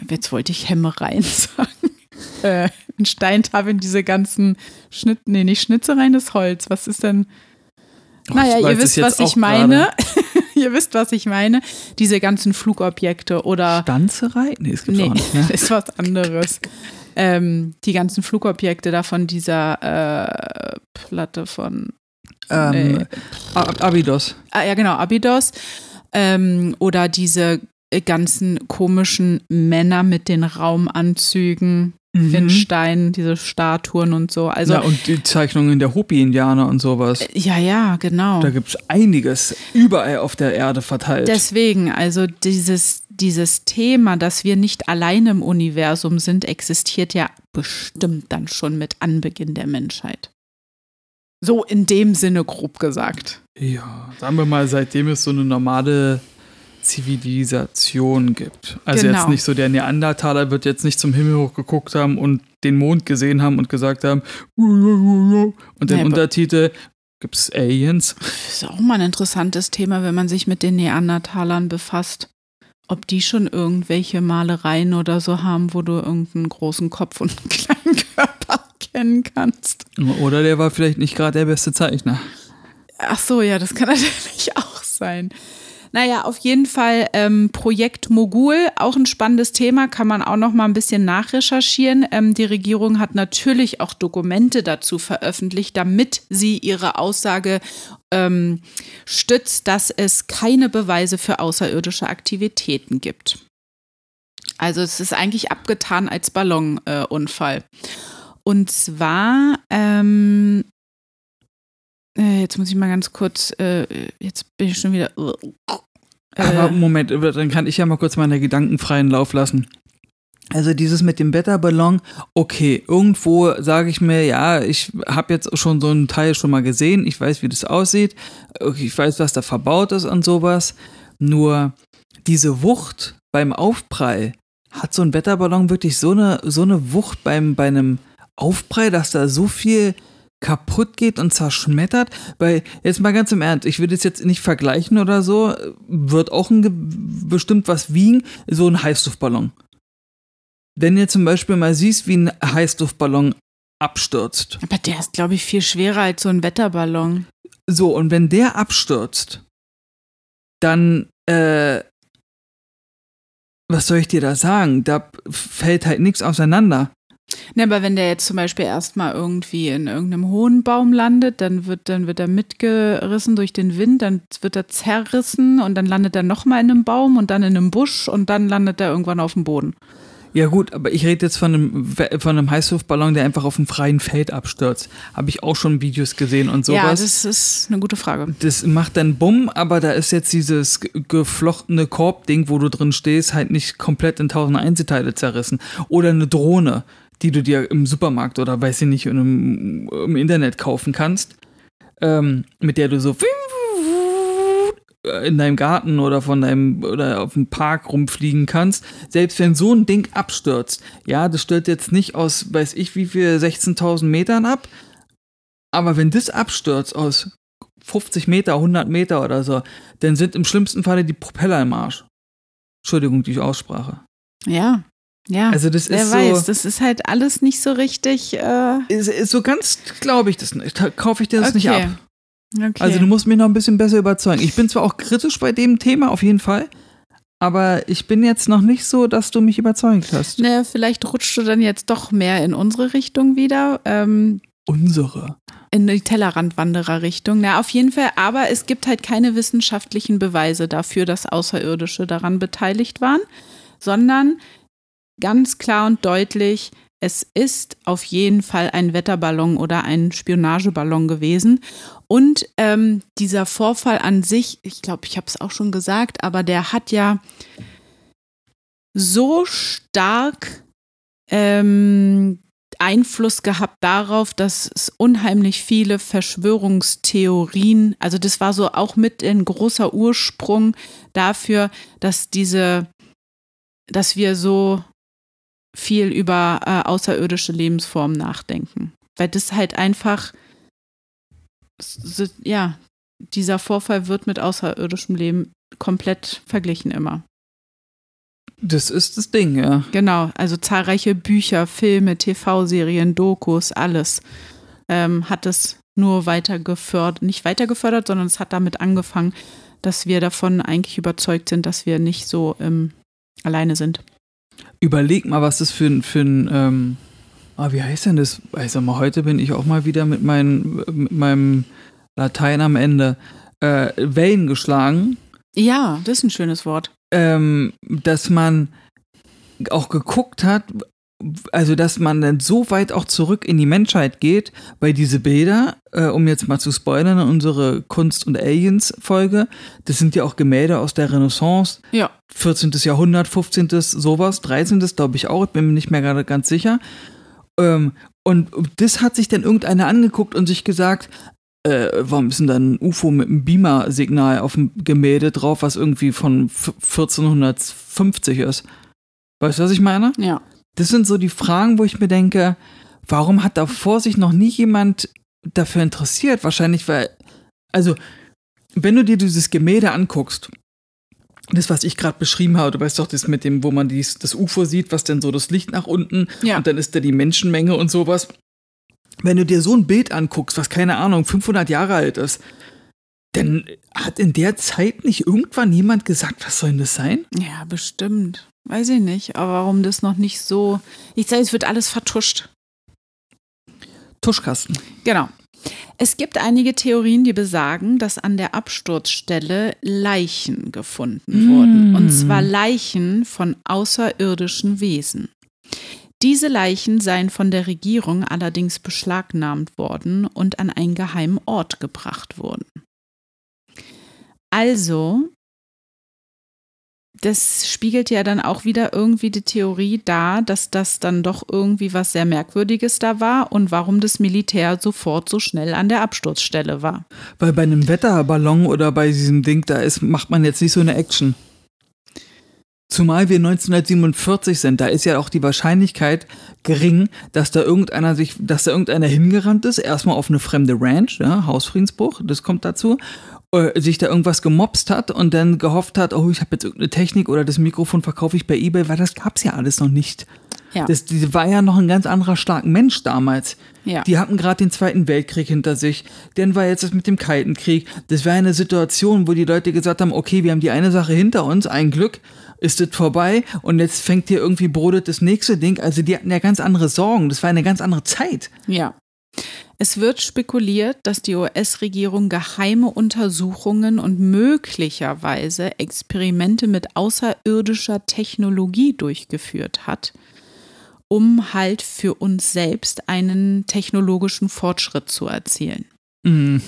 äh, jetzt wollte ich Hämmereien sagen, äh, in Steintafeln diese ganzen Schnitt, nee, nicht Schnitzereien, das Holz, was ist denn? Oh, naja, ihr wisst, was ich meine. ihr wisst, was ich meine. Diese ganzen Flugobjekte oder. Stanzerei? Nee, es gibt nee, auch nicht. Ne? ist was anderes ähm, die ganzen Flugobjekte da von dieser äh, Platte von ähm, nee. Abidos. Ah, ja, genau, Abydos. Ähm, oder diese ganzen komischen Männer mit den Raumanzügen, mhm. in Stein, diese Statuen und so. Also, ja, und die Zeichnungen der Hopi-Indianer und sowas. Äh, ja, ja, genau. Da gibt es einiges überall auf der Erde verteilt. Deswegen, also dieses, dieses Thema, dass wir nicht allein im Universum sind, existiert ja bestimmt dann schon mit Anbeginn der Menschheit. So in dem Sinne grob gesagt. Ja, sagen wir mal, seitdem es so eine normale Zivilisation gibt. Also genau. jetzt nicht so der Neandertaler wird jetzt nicht zum Himmel hochgeguckt haben und den Mond gesehen haben und gesagt haben und den nee, Untertitel gibt's Aliens. ist auch mal ein interessantes Thema, wenn man sich mit den Neandertalern befasst ob die schon irgendwelche Malereien oder so haben, wo du irgendeinen großen Kopf und einen kleinen Körper kennen kannst. Oder der war vielleicht nicht gerade der beste Zeichner. Ach so, ja, das kann natürlich auch sein. Naja, auf jeden Fall ähm, Projekt Mogul, auch ein spannendes Thema, kann man auch noch mal ein bisschen nachrecherchieren. Ähm, die Regierung hat natürlich auch Dokumente dazu veröffentlicht, damit sie ihre Aussage ähm, stützt, dass es keine Beweise für außerirdische Aktivitäten gibt. Also es ist eigentlich abgetan als Ballonunfall. Äh, und zwar ähm, äh, jetzt muss ich mal ganz kurz, äh, jetzt bin ich schon wieder. Äh, Aber Moment, dann kann ich ja mal kurz meine Gedanken freien Lauf lassen. Also dieses mit dem Wetterballon, okay, irgendwo sage ich mir, ja, ich habe jetzt schon so einen Teil schon mal gesehen, ich weiß, wie das aussieht, ich weiß, was da verbaut ist und sowas. Nur diese Wucht beim Aufprall, hat so ein Wetterballon wirklich so eine, so eine Wucht beim, bei einem Aufprall, dass da so viel kaputt geht und zerschmettert. Weil, jetzt mal ganz im Ernst, ich würde es jetzt nicht vergleichen oder so, wird auch ein, bestimmt was wiegen, so ein Heißluftballon. Wenn ihr zum Beispiel mal siehst, wie ein Heißluftballon abstürzt. Aber der ist, glaube ich, viel schwerer als so ein Wetterballon. So, und wenn der abstürzt, dann, äh, was soll ich dir da sagen? Da fällt halt nichts auseinander. Ne, aber wenn der jetzt zum Beispiel erstmal irgendwie in irgendeinem hohen Baum landet, dann wird, dann wird er mitgerissen durch den Wind, dann wird er zerrissen und dann landet er nochmal in einem Baum und dann in einem Busch und dann landet er irgendwann auf dem Boden. Ja gut, aber ich rede jetzt von einem, von einem Heißluftballon, der einfach auf dem freien Feld abstürzt. Habe ich auch schon Videos gesehen und sowas. Ja, das ist eine gute Frage. Das macht dann Bumm, aber da ist jetzt dieses geflochtene Korbding, wo du drin stehst, halt nicht komplett in tausend Einzelteile zerrissen. Oder eine Drohne die du dir im Supermarkt oder weiß ich nicht, im, im Internet kaufen kannst, ähm, mit der du so äh, in deinem Garten oder von deinem oder auf dem Park rumfliegen kannst, selbst wenn so ein Ding abstürzt, ja, das stört jetzt nicht aus, weiß ich wie viel, 16.000 Metern ab, aber wenn das abstürzt aus 50 Meter, 100 Meter oder so, dann sind im schlimmsten Falle die Propeller im Arsch. Entschuldigung, die Aussprache. Ja, ja, also das wer ist weiß, so, das ist halt alles nicht so richtig. Äh ist, ist so ganz glaube ich das nicht, kaufe ich dir das okay. nicht ab. Okay. Also du musst mich noch ein bisschen besser überzeugen. Ich bin zwar auch kritisch bei dem Thema auf jeden Fall, aber ich bin jetzt noch nicht so, dass du mich überzeugt hast. Naja, vielleicht rutscht du dann jetzt doch mehr in unsere Richtung wieder. Ähm, unsere. In die Tellerrandwanderer-Richtung. Na, auf jeden Fall. Aber es gibt halt keine wissenschaftlichen Beweise dafür, dass Außerirdische daran beteiligt waren, sondern ganz klar und deutlich, es ist auf jeden Fall ein Wetterballon oder ein Spionageballon gewesen. Und ähm, dieser Vorfall an sich, ich glaube, ich habe es auch schon gesagt, aber der hat ja so stark ähm, Einfluss gehabt darauf, dass es unheimlich viele Verschwörungstheorien, also das war so auch mit ein großer Ursprung dafür, dass diese, dass wir so viel über äh, außerirdische Lebensformen nachdenken. Weil das halt einfach, so, ja, dieser Vorfall wird mit außerirdischem Leben komplett verglichen immer. Das ist das Ding, ja. Genau, also zahlreiche Bücher, Filme, TV-Serien, Dokus, alles ähm, hat es nur weiter gefördert, nicht weiter gefördert, sondern es hat damit angefangen, dass wir davon eigentlich überzeugt sind, dass wir nicht so ähm, alleine sind überleg mal, was das für ein, für ein ähm, ah, wie heißt denn das? Also mal, heute bin ich auch mal wieder mit, mein, mit meinem Latein am Ende äh, Wellen geschlagen. Ja, das ist ein schönes Wort. Ähm, dass man auch geguckt hat, also dass man dann so weit auch zurück in die Menschheit geht, weil diese Bilder, äh, um jetzt mal zu spoilern, unsere Kunst- und Aliens-Folge, das sind ja auch Gemälde aus der Renaissance, ja. 14. Jahrhundert, 15. sowas, 13. glaube ich auch, bin mir nicht mehr gerade ganz sicher. Ähm, und das hat sich dann irgendeiner angeguckt und sich gesagt, äh, warum ist denn da ein UFO mit einem Beamer-Signal auf dem Gemälde drauf, was irgendwie von 1450 ist? Weißt du, was ich meine? Ja. Das sind so die Fragen, wo ich mir denke, warum hat davor sich noch nie jemand dafür interessiert? Wahrscheinlich, weil, also, wenn du dir dieses Gemälde anguckst, das, was ich gerade beschrieben habe, du weißt doch, das mit dem, wo man dies, das UFO sieht, was denn so das Licht nach unten ja. und dann ist da die Menschenmenge und sowas. Wenn du dir so ein Bild anguckst, was keine Ahnung, 500 Jahre alt ist, dann hat in der Zeit nicht irgendwann jemand gesagt, was soll denn das sein? Ja, bestimmt. Weiß ich nicht, aber warum das noch nicht so. Ich sage, es wird alles vertuscht. Tuschkasten. Genau. Es gibt einige Theorien, die besagen, dass an der Absturzstelle Leichen gefunden mm. wurden. Und zwar Leichen von außerirdischen Wesen. Diese Leichen seien von der Regierung allerdings beschlagnahmt worden und an einen geheimen Ort gebracht worden. Also das spiegelt ja dann auch wieder irgendwie die Theorie dar, dass das dann doch irgendwie was sehr Merkwürdiges da war und warum das Militär sofort so schnell an der Absturzstelle war. Weil bei einem Wetterballon oder bei diesem Ding, da ist, macht man jetzt nicht so eine Action. Zumal wir 1947 sind, da ist ja auch die Wahrscheinlichkeit gering, dass da irgendeiner sich, dass da irgendeiner hingerannt ist, erstmal auf eine fremde Ranch, ja, Hausfriedensbruch, das kommt dazu, äh, sich da irgendwas gemobst hat und dann gehofft hat, oh, ich habe jetzt irgendeine Technik oder das Mikrofon verkaufe ich bei eBay, weil das gab's ja alles noch nicht. Ja. Das, die war ja noch ein ganz anderer starker Mensch damals. Ja. Die hatten gerade den Zweiten Weltkrieg hinter sich. Dann war jetzt das mit dem Kalten Krieg. Das war eine Situation, wo die Leute gesagt haben, okay, wir haben die eine Sache hinter uns, ein Glück, ist das vorbei und jetzt fängt hier irgendwie brodelt das nächste Ding. Also die hatten ja ganz andere Sorgen. Das war eine ganz andere Zeit. Ja. Es wird spekuliert, dass die US-Regierung geheime Untersuchungen und möglicherweise Experimente mit außerirdischer Technologie durchgeführt hat, um halt für uns selbst einen technologischen Fortschritt zu erzielen. Mhm.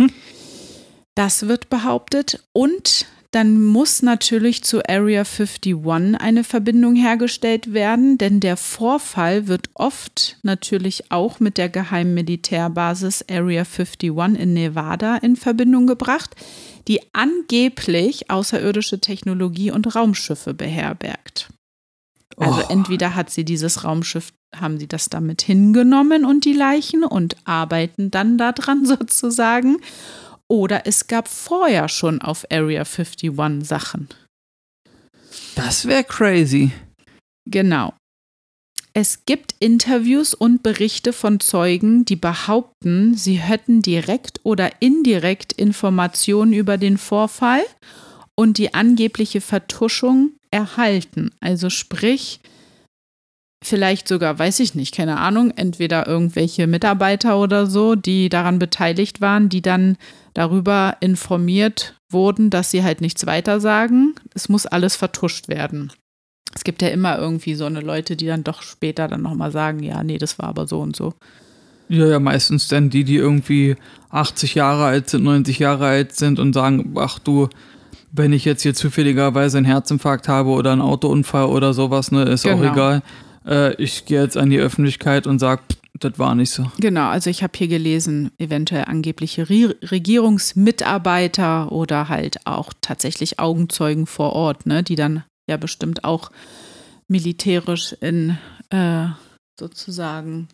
Das wird behauptet. Und dann muss natürlich zu Area 51 eine Verbindung hergestellt werden, denn der Vorfall wird oft natürlich auch mit der geheimen Militärbasis Area 51 in Nevada in Verbindung gebracht, die angeblich außerirdische Technologie und Raumschiffe beherbergt. Also oh. entweder hat sie dieses Raumschiff, haben sie das damit hingenommen und die Leichen und arbeiten dann daran sozusagen. Oder es gab vorher schon auf Area 51 Sachen. Das wäre crazy. Genau. Es gibt Interviews und Berichte von Zeugen, die behaupten, sie hätten direkt oder indirekt Informationen über den Vorfall und die angebliche Vertuschung erhalten. Also sprich, vielleicht sogar, weiß ich nicht, keine Ahnung, entweder irgendwelche Mitarbeiter oder so, die daran beteiligt waren, die dann darüber informiert wurden, dass sie halt nichts weiter sagen. Es muss alles vertuscht werden. Es gibt ja immer irgendwie so eine Leute, die dann doch später dann nochmal sagen, ja, nee, das war aber so und so. Ja, ja, meistens dann die, die irgendwie 80 Jahre alt sind, 90 Jahre alt sind und sagen, ach du, wenn ich jetzt hier zufälligerweise einen Herzinfarkt habe oder einen Autounfall oder sowas, ne, ist genau. auch egal. Äh, ich gehe jetzt an die Öffentlichkeit und sage, das war nicht so. Genau, also ich habe hier gelesen, eventuell angebliche Re Regierungsmitarbeiter oder halt auch tatsächlich Augenzeugen vor Ort, ne, die dann ja bestimmt auch militärisch in äh, sozusagen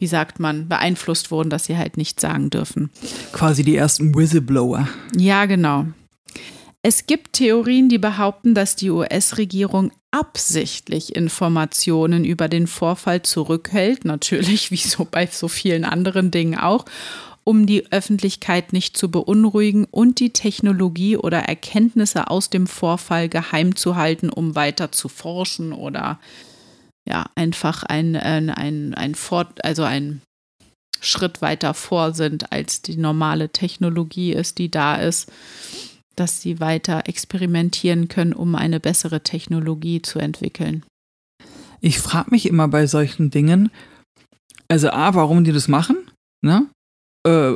wie sagt man, beeinflusst wurden, dass sie halt nichts sagen dürfen. Quasi die ersten Whistleblower. Ja, genau. Es gibt Theorien, die behaupten, dass die US-Regierung absichtlich Informationen über den Vorfall zurückhält, natürlich wie so bei so vielen anderen Dingen auch, um die Öffentlichkeit nicht zu beunruhigen und die Technologie oder Erkenntnisse aus dem Vorfall geheim zu halten, um weiter zu forschen oder ja, einfach ein, ein, ein, ein Fort, also ein Schritt weiter vor sind, als die normale Technologie ist, die da ist dass sie weiter experimentieren können, um eine bessere Technologie zu entwickeln. Ich frage mich immer bei solchen Dingen, also A, warum die das machen, ne? Äh,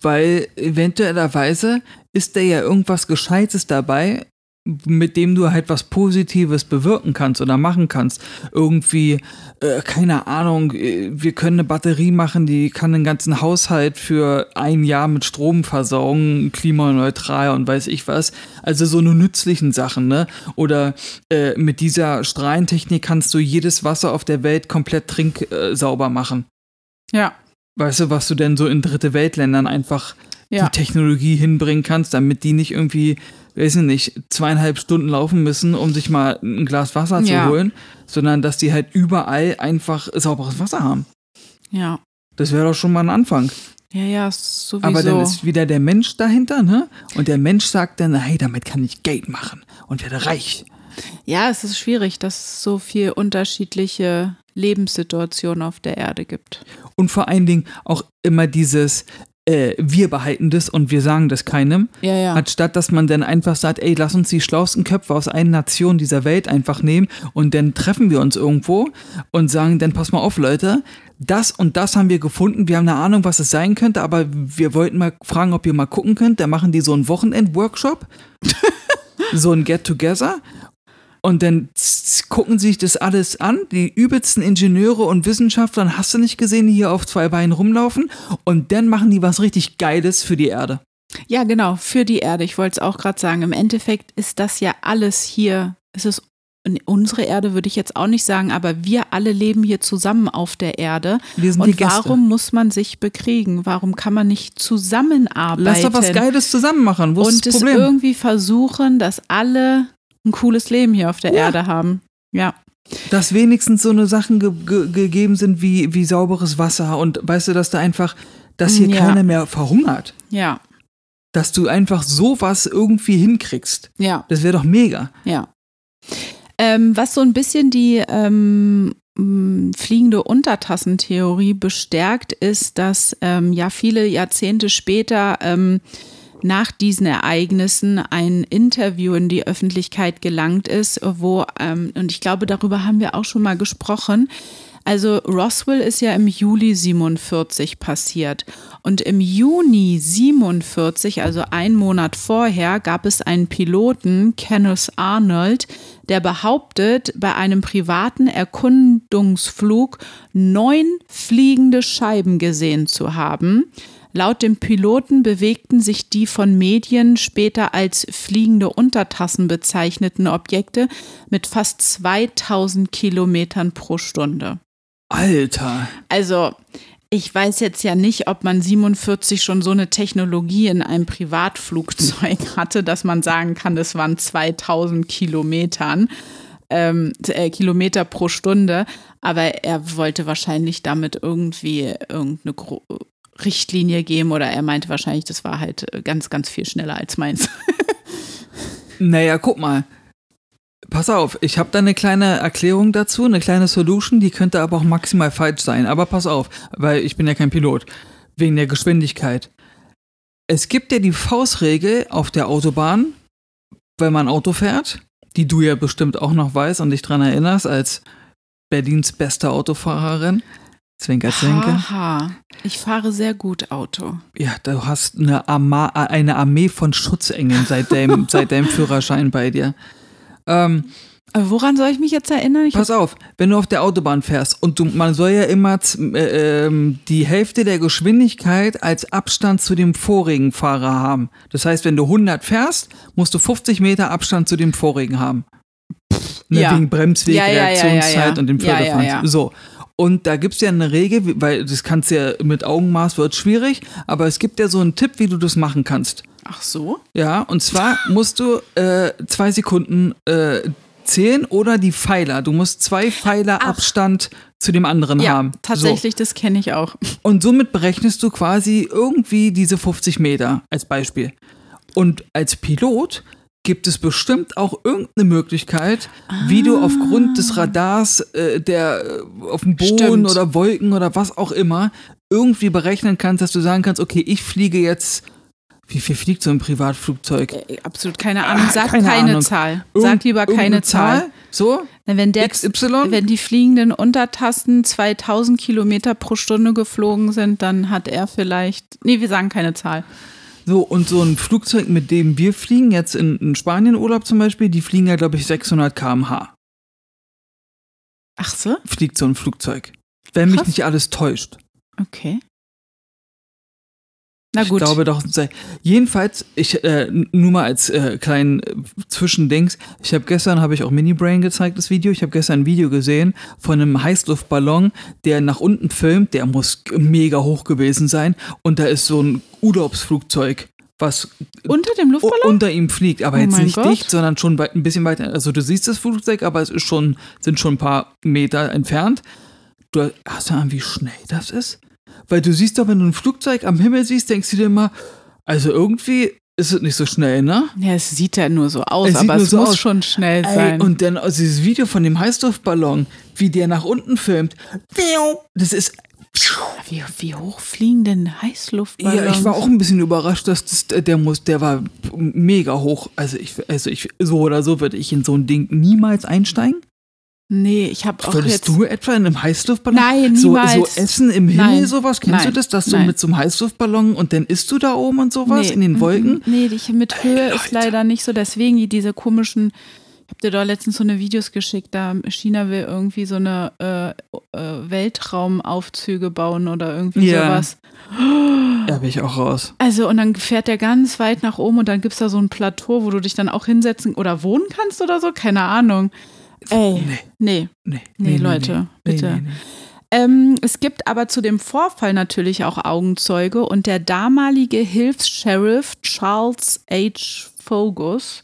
weil eventuellerweise ist da ja irgendwas Gescheites dabei, mit dem du halt was Positives bewirken kannst oder machen kannst. Irgendwie, äh, keine Ahnung, äh, wir können eine Batterie machen, die kann den ganzen Haushalt für ein Jahr mit Strom versorgen, klimaneutral und weiß ich was. Also so nur nützlichen Sachen, ne? Oder äh, mit dieser Strahlentechnik kannst du jedes Wasser auf der Welt komplett trinksauber äh, machen. Ja. Weißt du, was du denn so in dritte Weltländern einfach ja. die Technologie hinbringen kannst, damit die nicht irgendwie weiß ich nicht, zweieinhalb Stunden laufen müssen, um sich mal ein Glas Wasser ja. zu holen, sondern dass die halt überall einfach sauberes Wasser haben. Ja. Das wäre doch schon mal ein Anfang. Ja, ja, sowieso. Aber dann ist wieder der Mensch dahinter, ne? Und der Mensch sagt dann, hey, damit kann ich Geld machen und werde reich. Ja, es ist schwierig, dass es so viel unterschiedliche Lebenssituationen auf der Erde gibt. Und vor allen Dingen auch immer dieses, äh, wir behalten das und wir sagen das keinem. Ja, ja. Anstatt dass man dann einfach sagt, ey, lass uns die schlausten Köpfe aus allen Nationen dieser Welt einfach nehmen und dann treffen wir uns irgendwo und sagen, dann pass mal auf, Leute, das und das haben wir gefunden, wir haben eine Ahnung, was es sein könnte, aber wir wollten mal fragen, ob ihr mal gucken könnt. Da machen die so einen Wochenend-Workshop, so ein Get-Together und dann gucken sich das alles an, die übelsten Ingenieure und Wissenschaftler, hast du nicht gesehen, die hier auf zwei Beinen rumlaufen. Und dann machen die was richtig Geiles für die Erde. Ja, genau, für die Erde. Ich wollte es auch gerade sagen. Im Endeffekt ist das ja alles hier. Es ist unsere Erde, würde ich jetzt auch nicht sagen, aber wir alle leben hier zusammen auf der Erde. Wir sind Und die Gäste. warum muss man sich bekriegen? Warum kann man nicht zusammenarbeiten? Lass doch was Geiles zusammen machen. Wo Und das Problem? es irgendwie versuchen, dass alle ein cooles Leben hier auf der ja. Erde haben. Ja. Dass wenigstens so eine Sachen ge ge gegeben sind wie, wie sauberes Wasser und weißt du, dass da einfach, dass hier mm, ja. keiner mehr verhungert. Ja. Dass du einfach sowas irgendwie hinkriegst. Ja. Das wäre doch mega. Ja. Ähm, was so ein bisschen die ähm, fliegende Untertassentheorie bestärkt, ist, dass ähm, ja viele Jahrzehnte später ähm, nach diesen Ereignissen ein Interview in die Öffentlichkeit gelangt ist, wo, ähm, und ich glaube, darüber haben wir auch schon mal gesprochen, also Roswell ist ja im Juli 47 passiert. Und im Juni 47, also einen Monat vorher, gab es einen Piloten, Kenneth Arnold, der behauptet, bei einem privaten Erkundungsflug neun fliegende Scheiben gesehen zu haben. Laut dem Piloten bewegten sich die von Medien später als fliegende Untertassen bezeichneten Objekte mit fast 2000 Kilometern pro Stunde. Alter! Also, ich weiß jetzt ja nicht, ob man 47 schon so eine Technologie in einem Privatflugzeug hatte, dass man sagen kann, das waren 2000 Kilometern, ähm, äh, Kilometer pro Stunde. Aber er wollte wahrscheinlich damit irgendwie irgendeine Richtlinie geben oder er meinte wahrscheinlich, das war halt äh, ganz, ganz viel schneller als meins. naja, guck mal. Pass auf, ich habe da eine kleine Erklärung dazu, eine kleine Solution, die könnte aber auch maximal falsch sein. Aber pass auf, weil ich bin ja kein Pilot. Wegen der Geschwindigkeit. Es gibt ja die Faustregel auf der Autobahn, wenn man Auto fährt, die du ja bestimmt auch noch weißt und dich dran erinnerst als Berlins beste Autofahrerin. Zwinker, zwinker. Haha, ich fahre sehr gut Auto. Ja, du hast eine, Arma eine Armee von Schutzengeln seit deinem, seit deinem Führerschein bei dir. Ähm, aber woran soll ich mich jetzt erinnern? Ich pass auf, wenn du auf der Autobahn fährst und du, man soll ja immer äh, ähm, die Hälfte der Geschwindigkeit als Abstand zu dem vorigen Fahrer haben. Das heißt, wenn du 100 fährst, musst du 50 Meter Abstand zu dem vorigen haben. ne, ja. Wegen Bremsweg, ja, ja, Reaktionszeit und dem Förderfahrt. So. Und da gibt es ja eine Regel, weil das kannst ja mit Augenmaß wird schwierig, aber es gibt ja so einen Tipp, wie du das machen kannst. Ach so? Ja, und zwar musst du äh, zwei Sekunden äh, zählen oder die Pfeiler. Du musst zwei Pfeiler Ach. Abstand zu dem anderen ja, haben. Tatsächlich, so. das kenne ich auch. Und somit berechnest du quasi irgendwie diese 50 Meter als Beispiel. Und als Pilot gibt es bestimmt auch irgendeine Möglichkeit, ah. wie du aufgrund des ah. Radars, äh, der äh, auf dem Boden Stimmt. oder Wolken oder was auch immer, irgendwie berechnen kannst, dass du sagen kannst, okay, ich fliege jetzt. Wie viel fliegt so ein Privatflugzeug? Äh, äh, absolut keine Ahnung. Ah, Sag keine, keine Ahnung. Zahl. Sag lieber keine Zahl. So? wenn der, XY? Wenn die fliegenden Untertasten 2000 Kilometer pro Stunde geflogen sind, dann hat er vielleicht. Nee, wir sagen keine Zahl. So, und so ein Flugzeug, mit dem wir fliegen, jetzt in, in Spanien Urlaub zum Beispiel, die fliegen ja, glaube ich, 600 km/h. Ach so? Fliegt so ein Flugzeug. Wenn Krass. mich nicht alles täuscht. Okay. Na gut. Ich glaube doch. Jedenfalls, ich äh, nur mal als äh, kleinen äh, Zwischendings. Ich habe gestern habe ich auch Mini Brain gezeigt das Video. Ich habe gestern ein Video gesehen von einem Heißluftballon, der nach unten filmt. Der muss mega hoch gewesen sein und da ist so ein Urlaubsflugzeug was unter dem Luftballon unter ihm fliegt, aber oh jetzt nicht Gott. dicht, sondern schon ein bisschen weiter. Also du siehst das Flugzeug, aber es ist schon sind schon ein paar Meter entfernt. Du hast ja an, wie schnell das ist? Weil du siehst doch, wenn du ein Flugzeug am Himmel siehst, denkst du dir immer, also irgendwie ist es nicht so schnell, ne? Ja, es sieht ja halt nur so aus, es aber es so muss aus. schon schnell Ey, sein. Und dann also dieses Video von dem Heißluftballon, wie der nach unten filmt. Das ist. Wie, wie hoch fliegen denn Heißluftballons? Ja, ich war auch ein bisschen überrascht, dass das, äh, der muss, der war mega hoch. Also ich, also ich, so oder so würde ich in so ein Ding niemals einsteigen. Nee, ich habe auch Würdest du etwa in einem Heißluftballon? Nein, so, niemals. so Essen im Himmel, Nein. sowas? Kennst Nein. du das, dass du Nein. mit so einem Heißluftballon und dann isst du da oben und sowas nee. in den mhm, Wolken? Mhm. Nee, ich, mit Höhe Ey, ist leider nicht so. Deswegen diese komischen, ich habe dir da letztens so eine Videos geschickt, da China will irgendwie so eine äh, äh, Weltraumaufzüge bauen oder irgendwie ja. sowas. Da bin ich auch raus. Also, und dann fährt der ganz weit nach oben und dann gibt es da so ein Plateau, wo du dich dann auch hinsetzen oder wohnen kannst oder so, keine Ahnung. Ey, nee. Nee. Nee, nee, nee Leute, bitte. Ähm, es gibt aber zu dem Vorfall natürlich auch Augenzeuge und der damalige Hilfs-Sheriff Charles H. Fogus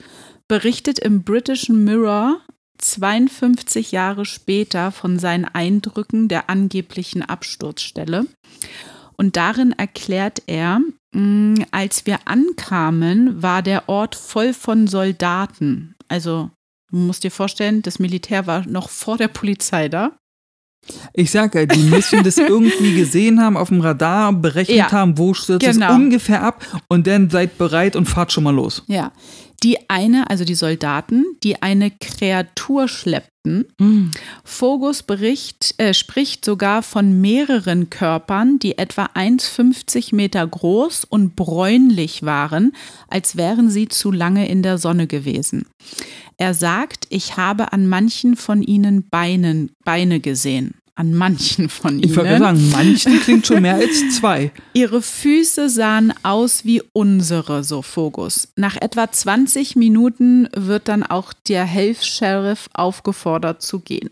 berichtet im British Mirror 52 Jahre später von seinen Eindrücken der angeblichen Absturzstelle. Und darin erklärt er, mm, als wir ankamen, war der Ort voll von Soldaten, also man muss dir vorstellen, das Militär war noch vor der Polizei da. Ich sage, die müssen das irgendwie gesehen haben, auf dem Radar berechnet ja, haben, wo stürzt genau. es ungefähr ab und dann seid bereit und fahrt schon mal los. Ja. Die eine, also die Soldaten, die eine Kreatur schleppten. Mhm. Fogus bericht, äh, spricht sogar von mehreren Körpern, die etwa 1,50 Meter groß und bräunlich waren, als wären sie zu lange in der Sonne gewesen. Er sagt, ich habe an manchen von ihnen Beinen, Beine gesehen. An manchen von ihnen. Ich würde sagen, manchen klingt schon mehr als zwei. Ihre Füße sahen aus wie unsere, so Fogus. Nach etwa 20 Minuten wird dann auch der Health Sheriff aufgefordert zu gehen.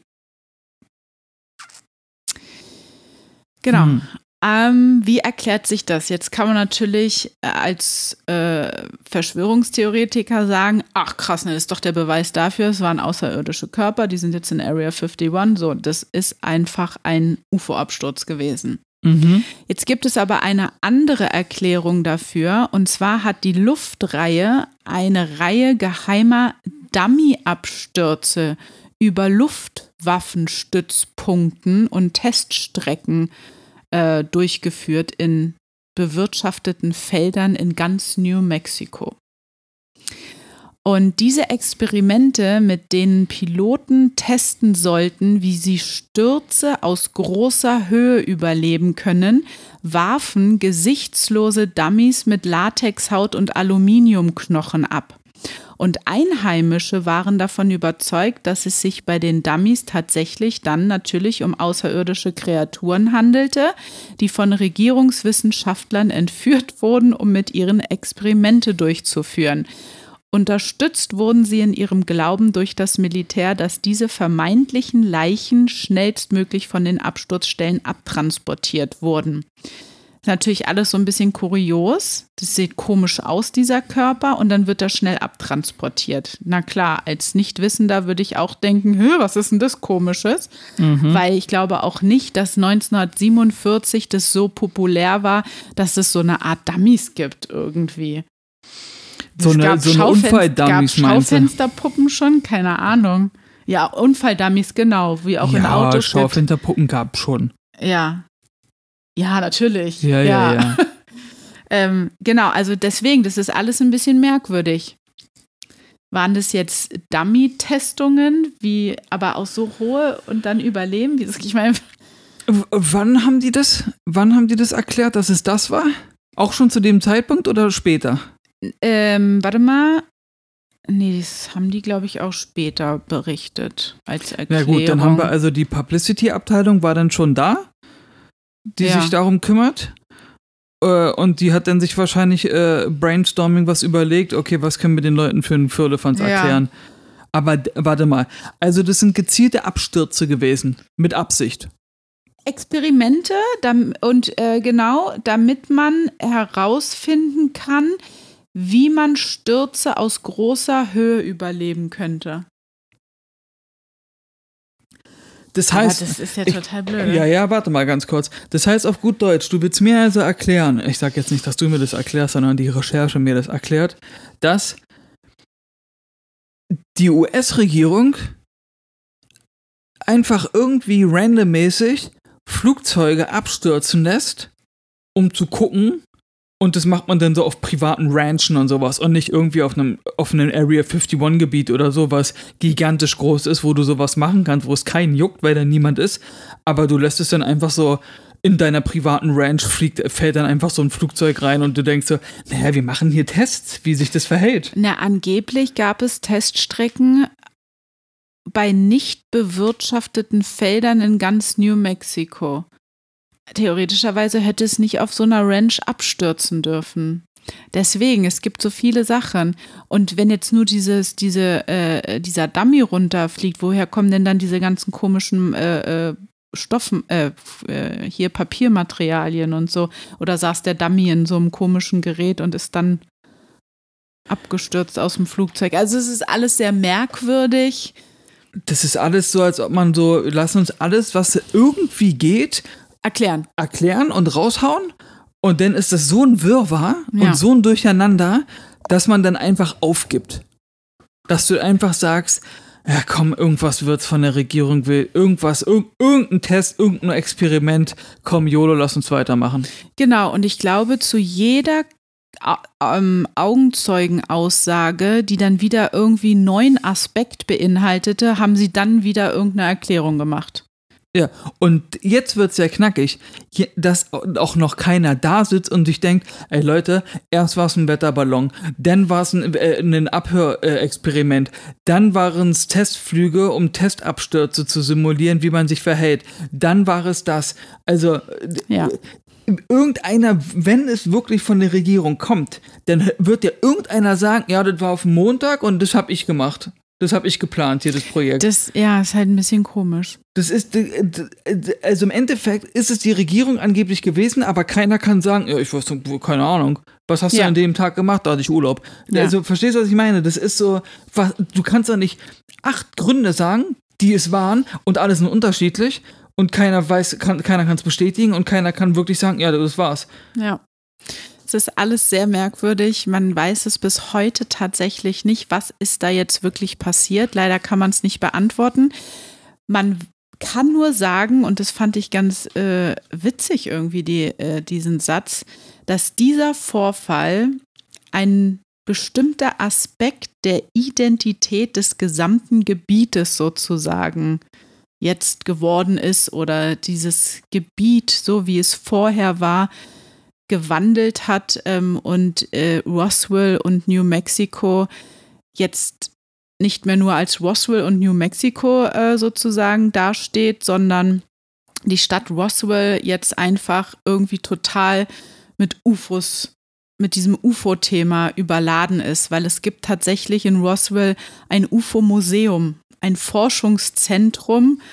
Genau. Hm. Ähm, wie erklärt sich das? Jetzt kann man natürlich äh, als äh, Verschwörungstheoretiker sagen, ach krass, ne, das ist doch der Beweis dafür, es waren außerirdische Körper, die sind jetzt in Area 51. So, das ist einfach ein UFO-Absturz gewesen. Mhm. Jetzt gibt es aber eine andere Erklärung dafür, und zwar hat die Luftreihe eine Reihe geheimer Dummy-Abstürze über Luftwaffenstützpunkten und Teststrecken äh, äh, durchgeführt in bewirtschafteten Feldern in ganz New Mexico. Und diese Experimente, mit denen Piloten testen sollten, wie sie Stürze aus großer Höhe überleben können, warfen gesichtslose Dummies mit Latexhaut und Aluminiumknochen ab. Und Einheimische waren davon überzeugt, dass es sich bei den Dummies tatsächlich dann natürlich um außerirdische Kreaturen handelte, die von Regierungswissenschaftlern entführt wurden, um mit ihren Experimente durchzuführen. Unterstützt wurden sie in ihrem Glauben durch das Militär, dass diese vermeintlichen Leichen schnellstmöglich von den Absturzstellen abtransportiert wurden natürlich alles so ein bisschen kurios. Das sieht komisch aus, dieser Körper, und dann wird er schnell abtransportiert. Na klar, als Nichtwissender würde ich auch denken, was ist denn das Komisches? Mhm. Weil ich glaube auch nicht, dass 1947 das so populär war, dass es so eine Art Dummies gibt irgendwie. So eine, gab so eine Unfall-Dummies, Schaufensterpuppen schon? Keine Ahnung. Ja, Unfall-Dummies, genau, wie auch ja, in Autos. Schaufensterpuppen gab es schon. Ja, ja, natürlich. Ja, ja, ja. ja. ähm, genau, also deswegen, das ist alles ein bisschen merkwürdig. Waren das jetzt Dummy-Testungen, wie aber auch so hohe und dann überleben? Wie das, ich meine. wann haben die das? Wann haben die das erklärt, dass es das war? Auch schon zu dem Zeitpunkt oder später? Ähm, warte mal. Nee, das haben die, glaube ich, auch später berichtet als Erklärung. Na gut, dann haben wir also die Publicity-Abteilung war dann schon da die ja. sich darum kümmert. Äh, und die hat dann sich wahrscheinlich äh, brainstorming was überlegt, okay, was können wir den Leuten für einen Firlefanz erklären. Ja. Aber warte mal, also das sind gezielte Abstürze gewesen, mit Absicht. Experimente und äh, genau, damit man herausfinden kann, wie man Stürze aus großer Höhe überleben könnte. Das heißt. Aber das ist ja total ich, blöd. Ja, ja, warte mal ganz kurz. Das heißt auf gut Deutsch, du willst mir also erklären, ich sage jetzt nicht, dass du mir das erklärst, sondern die Recherche mir das erklärt, dass die US-Regierung einfach irgendwie randommäßig Flugzeuge abstürzen lässt, um zu gucken, und das macht man dann so auf privaten Ranchen und sowas und nicht irgendwie auf einem offenen Area 51 Gebiet oder sowas gigantisch groß ist, wo du sowas machen kannst, wo es keinen juckt, weil da niemand ist. Aber du lässt es dann einfach so in deiner privaten Ranch fliegt, fällt dann einfach so ein Flugzeug rein und du denkst so, naja, wir machen hier Tests, wie sich das verhält. Na, angeblich gab es Teststrecken bei nicht bewirtschafteten Feldern in ganz New Mexico theoretischerweise hätte es nicht auf so einer Ranch abstürzen dürfen. Deswegen, es gibt so viele Sachen. Und wenn jetzt nur dieses, diese, äh, dieser Dummy runterfliegt, woher kommen denn dann diese ganzen komischen äh, äh Stoffen, äh, äh, hier Papiermaterialien und so? Oder saß der Dummy in so einem komischen Gerät und ist dann abgestürzt aus dem Flugzeug? Also es ist alles sehr merkwürdig das ist alles so, als ob man so, lass uns alles, was irgendwie geht, Erklären. Erklären und raushauen. Und dann ist das so ein Wirrwarr ja. und so ein Durcheinander, dass man dann einfach aufgibt. Dass du einfach sagst, ja komm, irgendwas wird's von der Regierung will, irgendwas, irg irgendein Test, irgendein Experiment, komm, YOLO, lass uns weitermachen. Genau, und ich glaube, zu jeder ähm, Augenzeugenaussage, die dann wieder irgendwie neuen Aspekt beinhaltete, haben sie dann wieder irgendeine Erklärung gemacht. Ja, und jetzt wird es ja knackig, dass auch noch keiner da sitzt und sich denkt, ey Leute, erst war es ein Wetterballon, dann war es ein, äh, ein Abhörexperiment, dann waren es Testflüge, um Testabstürze zu simulieren, wie man sich verhält, dann war es das. Also äh, ja. irgendeiner, wenn es wirklich von der Regierung kommt, dann wird ja irgendeiner sagen, ja, das war auf Montag und das habe ich gemacht. Das habe ich geplant hier, das Projekt. Das, ja, ist halt ein bisschen komisch. Das ist, also im Endeffekt ist es die Regierung angeblich gewesen, aber keiner kann sagen, ja, ich wusste, keine Ahnung, was hast ja. du an dem Tag gemacht, da hatte ich Urlaub. Ja. Also verstehst du, was ich meine? Das ist so, was, du kannst doch nicht acht Gründe sagen, die es waren und alle sind unterschiedlich und keiner weiß, kann, keiner kann es bestätigen und keiner kann wirklich sagen, ja, das war's. Ja. Es ist alles sehr merkwürdig. Man weiß es bis heute tatsächlich nicht, was ist da jetzt wirklich passiert. Leider kann man es nicht beantworten. Man kann nur sagen, und das fand ich ganz äh, witzig irgendwie, die, äh, diesen Satz, dass dieser Vorfall ein bestimmter Aspekt der Identität des gesamten Gebietes sozusagen jetzt geworden ist oder dieses Gebiet, so wie es vorher war, gewandelt hat ähm, und äh, Roswell und New Mexico jetzt nicht mehr nur als Roswell und New Mexico äh, sozusagen dasteht, sondern die Stadt Roswell jetzt einfach irgendwie total mit UFOs, mit diesem UFO-Thema überladen ist, weil es gibt tatsächlich in Roswell ein UFO-Museum, ein Forschungszentrum, äh,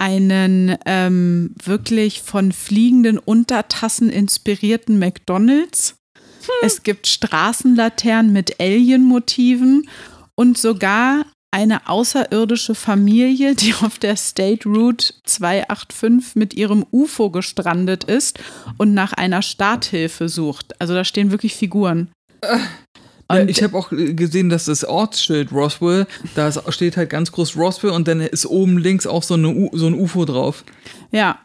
einen ähm, wirklich von fliegenden Untertassen inspirierten McDonald's. Hm. Es gibt Straßenlaternen mit Alien-Motiven und sogar eine außerirdische Familie, die auf der State Route 285 mit ihrem UFO gestrandet ist und nach einer Starthilfe sucht. Also da stehen wirklich Figuren. Äh. Ja, ich habe auch äh, gesehen, dass das Ortsschild Roswell, da steht halt ganz groß Roswell und dann ist oben links auch so, eine, so ein UFO drauf. Ja.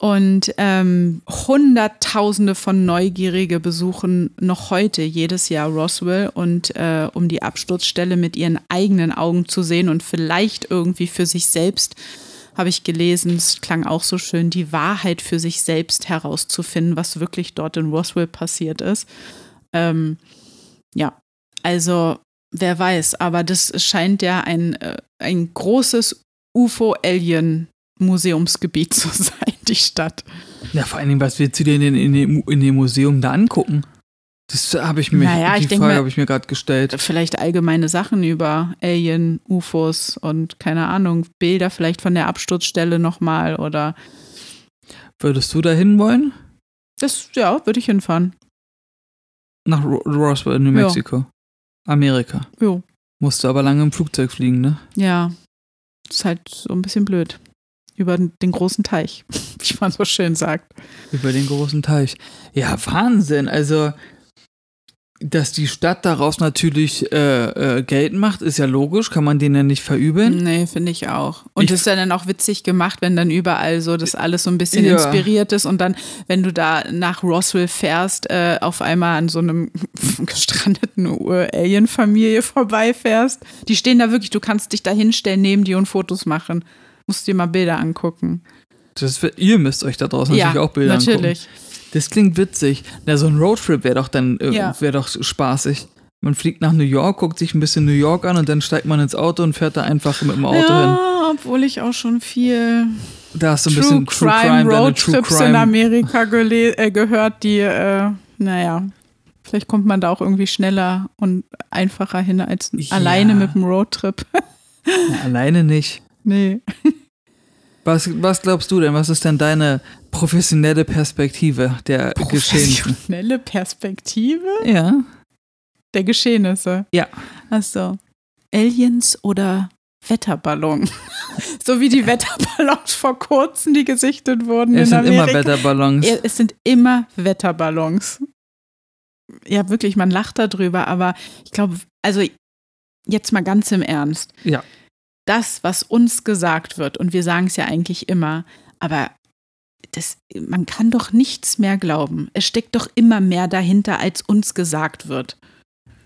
Und ähm, Hunderttausende von Neugierige besuchen noch heute jedes Jahr Roswell und äh, um die Absturzstelle mit ihren eigenen Augen zu sehen und vielleicht irgendwie für sich selbst habe ich gelesen, es klang auch so schön, die Wahrheit für sich selbst herauszufinden, was wirklich dort in Roswell passiert ist. Ähm, ja, also wer weiß, aber das scheint ja ein, äh, ein großes UFO-Alien-Museumsgebiet zu sein, die Stadt. Ja, vor allen Dingen, was willst du dir denn in dem, in dem Museum da angucken? Das habe ich mir, naja, die Frage habe ich mir gerade gestellt. Vielleicht allgemeine Sachen über Alien, UFOs und keine Ahnung, Bilder vielleicht von der Absturzstelle nochmal oder. Würdest du da hin wollen? Das, ja, würde ich hinfahren. Nach Ro Roswell, New Mexico. Ja. Amerika. Jo. Musste aber lange im Flugzeug fliegen, ne? Ja. Ist halt so ein bisschen blöd. Über den großen Teich, wie man so schön sagt. Über den großen Teich. Ja, Wahnsinn. Also, dass die Stadt daraus natürlich äh, äh, Geld macht, ist ja logisch, kann man denen ja nicht verübeln. Nee, finde ich auch. Und ich ist ja dann auch witzig gemacht, wenn dann überall so das alles so ein bisschen ja. inspiriert ist und dann, wenn du da nach Roswell fährst, äh, auf einmal an so einem gestrandeten Alien-Familie vorbeifährst. Die stehen da wirklich, du kannst dich da hinstellen neben die und Fotos machen. Musst dir mal Bilder angucken. Das, ihr müsst euch da draußen ja, natürlich auch Bilder natürlich. angucken. Natürlich. Das klingt witzig. Na, so ein Roadtrip wäre doch dann äh, ja. wäre doch spaßig. Man fliegt nach New York, guckt sich ein bisschen New York an und dann steigt man ins Auto und fährt da einfach mit dem Auto ja, hin. Obwohl ich auch schon viel da hast du ein True bisschen True Crime, Crime Roadtrips in Amerika äh, gehört, die, äh, naja, vielleicht kommt man da auch irgendwie schneller und einfacher hin als ja. alleine mit dem Roadtrip. Na, alleine nicht. Nee. Was, was glaubst du denn? Was ist denn deine professionelle Perspektive der Geschehnisse? Professionelle Perspektive? Ja. Der Geschehnisse? Ja. Achso. Aliens oder Wetterballon. so wie die Wetterballons vor kurzem, die gesichtet wurden es in Amerika. Es sind immer Wetterballons. Es sind immer Wetterballons. Ja, wirklich, man lacht darüber, aber ich glaube, also jetzt mal ganz im Ernst. Ja das, was uns gesagt wird, und wir sagen es ja eigentlich immer, aber das, man kann doch nichts mehr glauben. Es steckt doch immer mehr dahinter, als uns gesagt wird.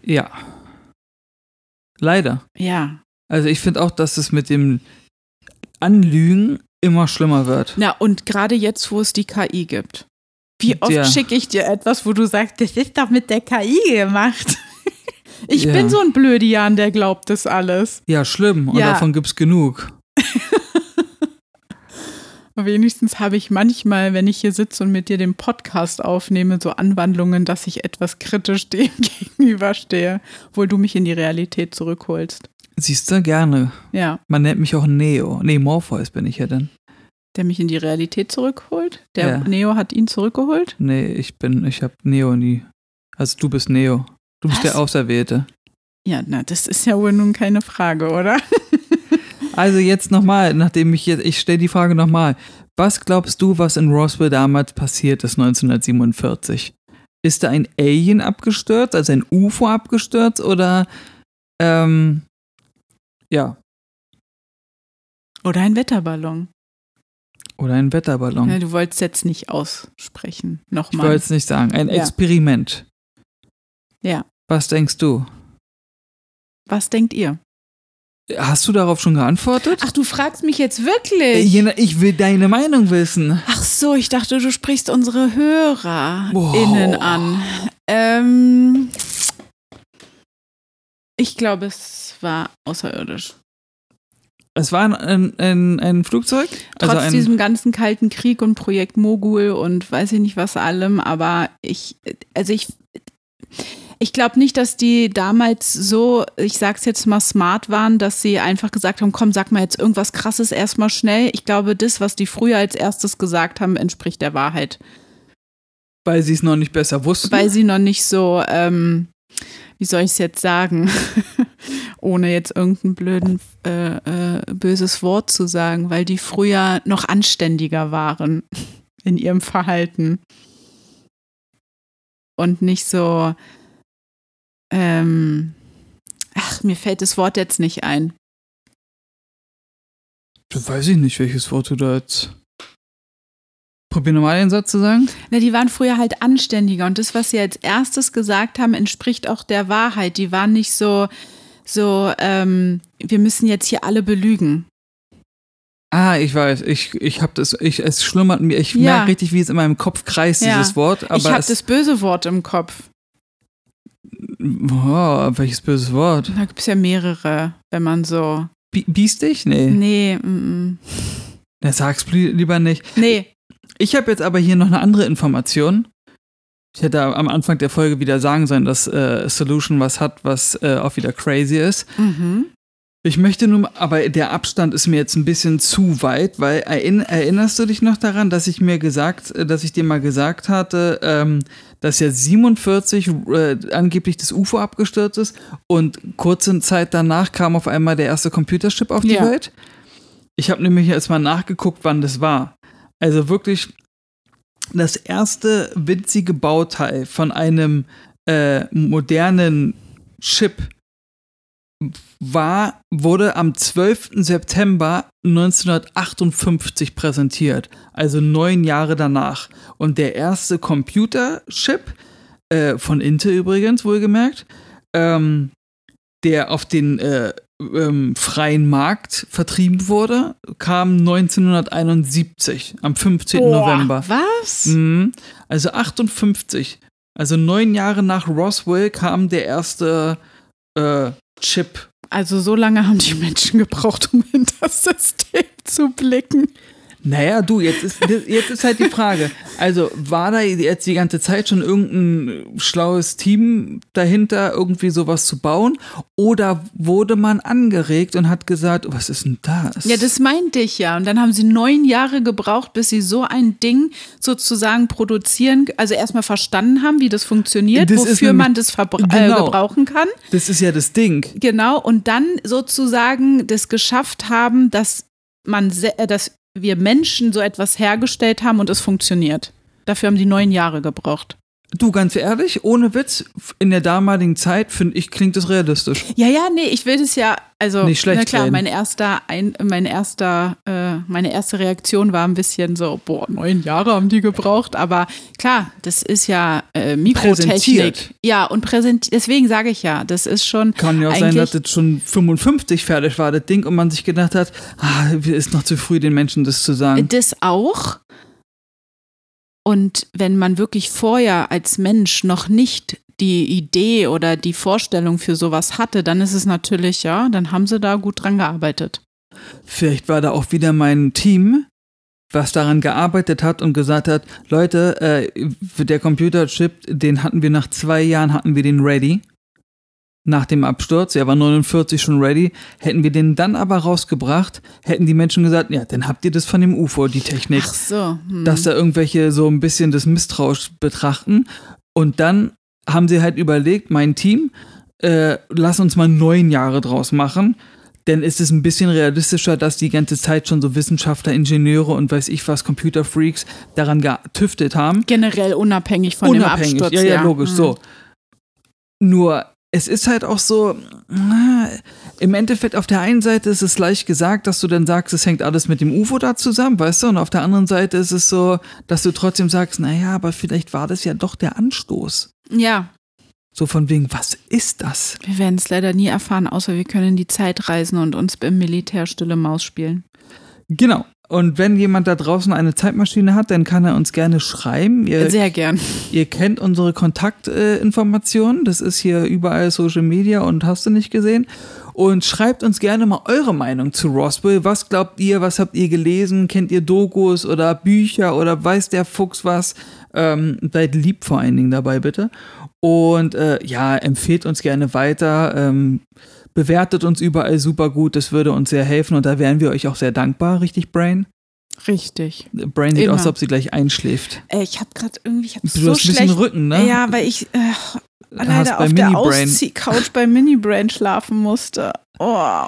Ja. Leider. Ja. Also ich finde auch, dass es mit dem Anlügen immer schlimmer wird. Na, und gerade jetzt, wo es die KI gibt. Wie oft ja. schicke ich dir etwas, wo du sagst, das ist doch mit der KI gemacht? Ich ja. bin so ein Blödian, der glaubt das alles. Ja, schlimm. Und ja. davon es genug. Wenigstens habe ich manchmal, wenn ich hier sitze und mit dir den Podcast aufnehme, so Anwandlungen, dass ich etwas kritisch dem gegenüberstehe, obwohl du mich in die Realität zurückholst. Siehst du, gerne. Ja. Man nennt mich auch Neo. Nee, Morpheus bin ich ja dann. Der mich in die Realität zurückholt? Der ja. Neo hat ihn zurückgeholt? Nee, ich bin, ich habe Neo nie. Also du bist Neo. Du bist Was? der Auserwählte. Ja, na, das ist ja wohl nun keine Frage, oder? also jetzt nochmal, nachdem ich jetzt, ich stelle die Frage nochmal. Was glaubst du, was in Roswell damals passiert ist, 1947? Ist da ein Alien abgestürzt, also ein UFO abgestürzt oder ähm, ja. Oder ein Wetterballon. Oder ein Wetterballon. Ja, du wolltest jetzt nicht aussprechen. Nochmal. Ich wollte es nicht sagen. Ein Experiment. Ja. ja. Was denkst du? Was denkt ihr? Hast du darauf schon geantwortet? Ach, du fragst mich jetzt wirklich. Äh, ich will deine Meinung wissen. Ach so, ich dachte, du sprichst unsere HörerInnen wow. an. Ähm, ich glaube, es war außerirdisch. Es war ein, ein, ein, Flugzeug? Also Trotz also diesem ganzen Kalten Krieg und Projekt Mogul und weiß ich nicht was allem, aber ich, also ich, ich glaube nicht, dass die damals so, ich sag's jetzt mal smart waren, dass sie einfach gesagt haben, komm, sag mal jetzt irgendwas krasses erstmal schnell. Ich glaube, das, was die früher als erstes gesagt haben, entspricht der Wahrheit. Weil sie es noch nicht besser wussten. Weil sie noch nicht so, ähm, wie soll ich es jetzt sagen, ohne jetzt irgendein blöden, äh, äh, böses Wort zu sagen, weil die früher noch anständiger waren in ihrem Verhalten. Und nicht so, ähm, ach, mir fällt das Wort jetzt nicht ein. Das weiß ich nicht, welches Wort du da jetzt. Probier nochmal den Satz zu sagen. Na, die waren früher halt anständiger und das, was sie als erstes gesagt haben, entspricht auch der Wahrheit. Die waren nicht so, so, ähm, wir müssen jetzt hier alle belügen. Ah, ich weiß, ich, ich habe das, ich, es schlummert mir, ich ja. merke richtig, wie es in meinem Kopf kreist, ja. dieses Wort. Aber ich habe das böse Wort im Kopf. Boah, welches böses Wort? Da gibt es ja mehrere, wenn man so. biestig? Nee. Nee, mm, Na, sag's lieber nicht. Nee. Ich habe jetzt aber hier noch eine andere Information. Ich hätte am Anfang der Folge wieder sagen sollen, dass äh, Solution was hat, was äh, auch wieder crazy ist. Mhm. Ich möchte nur, aber der Abstand ist mir jetzt ein bisschen zu weit, weil erinnerst du dich noch daran, dass ich mir gesagt, äh, dass ich dir mal gesagt hatte, ähm, dass ja 47 äh, angeblich das UFO abgestürzt ist und kurze Zeit danach kam auf einmal der erste Computership auf die ja. Welt? Ich habe nämlich jetzt mal nachgeguckt, wann das war. Also wirklich das erste winzige Bauteil von einem äh, modernen Chip war, wurde am 12. September 1958 präsentiert, also neun Jahre danach. Und der erste Computerchip, äh, von Intel übrigens wohlgemerkt, ähm, der auf den äh, ähm, freien Markt vertrieben wurde, kam 1971, am 15. Boah, November. Was? Mhm. Also 58. Also neun Jahre nach Roswell kam der erste äh, Chip also so lange haben die Menschen gebraucht, um in das System zu blicken. Naja, du, jetzt ist, jetzt ist halt die Frage. Also, war da jetzt die ganze Zeit schon irgendein schlaues Team dahinter, irgendwie sowas zu bauen? Oder wurde man angeregt und hat gesagt, was ist denn das? Ja, das meinte ich ja. Und dann haben sie neun Jahre gebraucht, bis sie so ein Ding sozusagen produzieren, also erstmal verstanden haben, wie das funktioniert, das wofür man das äh, genau. äh, gebrauchen kann. Das ist ja das Ding. Genau. Und dann sozusagen das geschafft haben, dass man, äh, dass wir Menschen so etwas hergestellt haben und es funktioniert. Dafür haben die neun Jahre gebraucht. Du, ganz ehrlich, ohne Witz, in der damaligen Zeit, finde ich, klingt das realistisch. Ja, ja, nee, ich will das ja, also, Nicht schlecht na klar, reden. mein erster, ein, mein erster, äh, meine erste Reaktion war ein bisschen so, boah, neun Jahre haben die gebraucht, aber klar, das ist ja äh, Mikrotechnik. Ja, und präsentiert, deswegen sage ich ja, das ist schon. Kann ja auch sein, dass das schon 55 fertig war, das Ding, und man sich gedacht hat, ah, ist noch zu früh, den Menschen das zu sagen. Das auch, und wenn man wirklich vorher als Mensch noch nicht die Idee oder die Vorstellung für sowas hatte, dann ist es natürlich, ja, dann haben sie da gut dran gearbeitet. Vielleicht war da auch wieder mein Team, was daran gearbeitet hat und gesagt hat, Leute, äh, der Computerchip, den hatten wir nach zwei Jahren, hatten wir den ready. Nach dem Absturz, er war 49 schon ready, hätten wir den dann aber rausgebracht, hätten die Menschen gesagt, ja, dann habt ihr das von dem UFO, die Technik. Ach so. Hm. Dass da irgendwelche so ein bisschen das misstrauisch betrachten. Und dann haben sie halt überlegt, mein Team, äh, lass uns mal neun Jahre draus machen. Denn ist es ein bisschen realistischer, dass die ganze Zeit schon so Wissenschaftler, Ingenieure und weiß ich was, Computerfreaks daran getüftet haben. Generell unabhängig von unabhängig. dem Absturz. Ja, ja, ja. logisch, hm. so. Nur es ist halt auch so, im Endeffekt auf der einen Seite ist es leicht gesagt, dass du dann sagst, es hängt alles mit dem UFO da zusammen, weißt du, und auf der anderen Seite ist es so, dass du trotzdem sagst, naja, aber vielleicht war das ja doch der Anstoß. Ja. So von wegen, was ist das? Wir werden es leider nie erfahren, außer wir können die Zeit reisen und uns im Militär stille Maus spielen. Genau, und wenn jemand da draußen eine Zeitmaschine hat, dann kann er uns gerne schreiben. Ihr, Sehr gern. Ihr kennt unsere Kontaktinformationen. Äh, das ist hier überall Social Media und hast du nicht gesehen. Und schreibt uns gerne mal eure Meinung zu Roswell. Was glaubt ihr? Was habt ihr gelesen? Kennt ihr Dokus oder Bücher oder weiß der Fuchs was? Ähm, seid lieb vor allen Dingen dabei, bitte. Und äh, ja, empfehlt uns gerne weiter. Ähm, Bewertet uns überall super gut, das würde uns sehr helfen und da wären wir euch auch sehr dankbar, richtig, Brain? Richtig. Brain sieht Immer. aus, als ob sie gleich einschläft. Ey, äh, ich habe gerade irgendwie, ich habe so hast schlecht. ein bisschen Rücken, ne? Ja, weil ich äh, leider auf der Ausziehcouch bei Mini-Brain schlafen musste. Oh.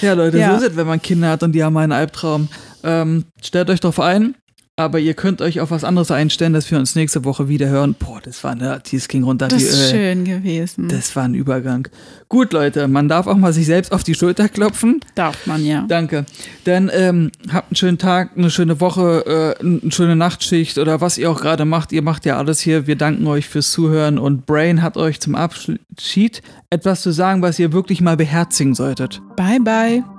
Ja, Leute, ja. so ist es, wenn man Kinder hat und die haben einen Albtraum. Ähm, stellt euch darauf ein, aber ihr könnt euch auf was anderes einstellen, dass wir uns nächste Woche wieder hören. Boah, das war eine, dies ging runter. Das ist schön gewesen. Das war ein Übergang. Gut, Leute, man darf auch mal sich selbst auf die Schulter klopfen. Darf man, ja. Danke. Dann ähm, habt einen schönen Tag, eine schöne Woche, äh, eine schöne Nachtschicht oder was ihr auch gerade macht. Ihr macht ja alles hier. Wir danken euch fürs Zuhören und Brain hat euch zum Abschied etwas zu sagen, was ihr wirklich mal beherzigen solltet. Bye, bye.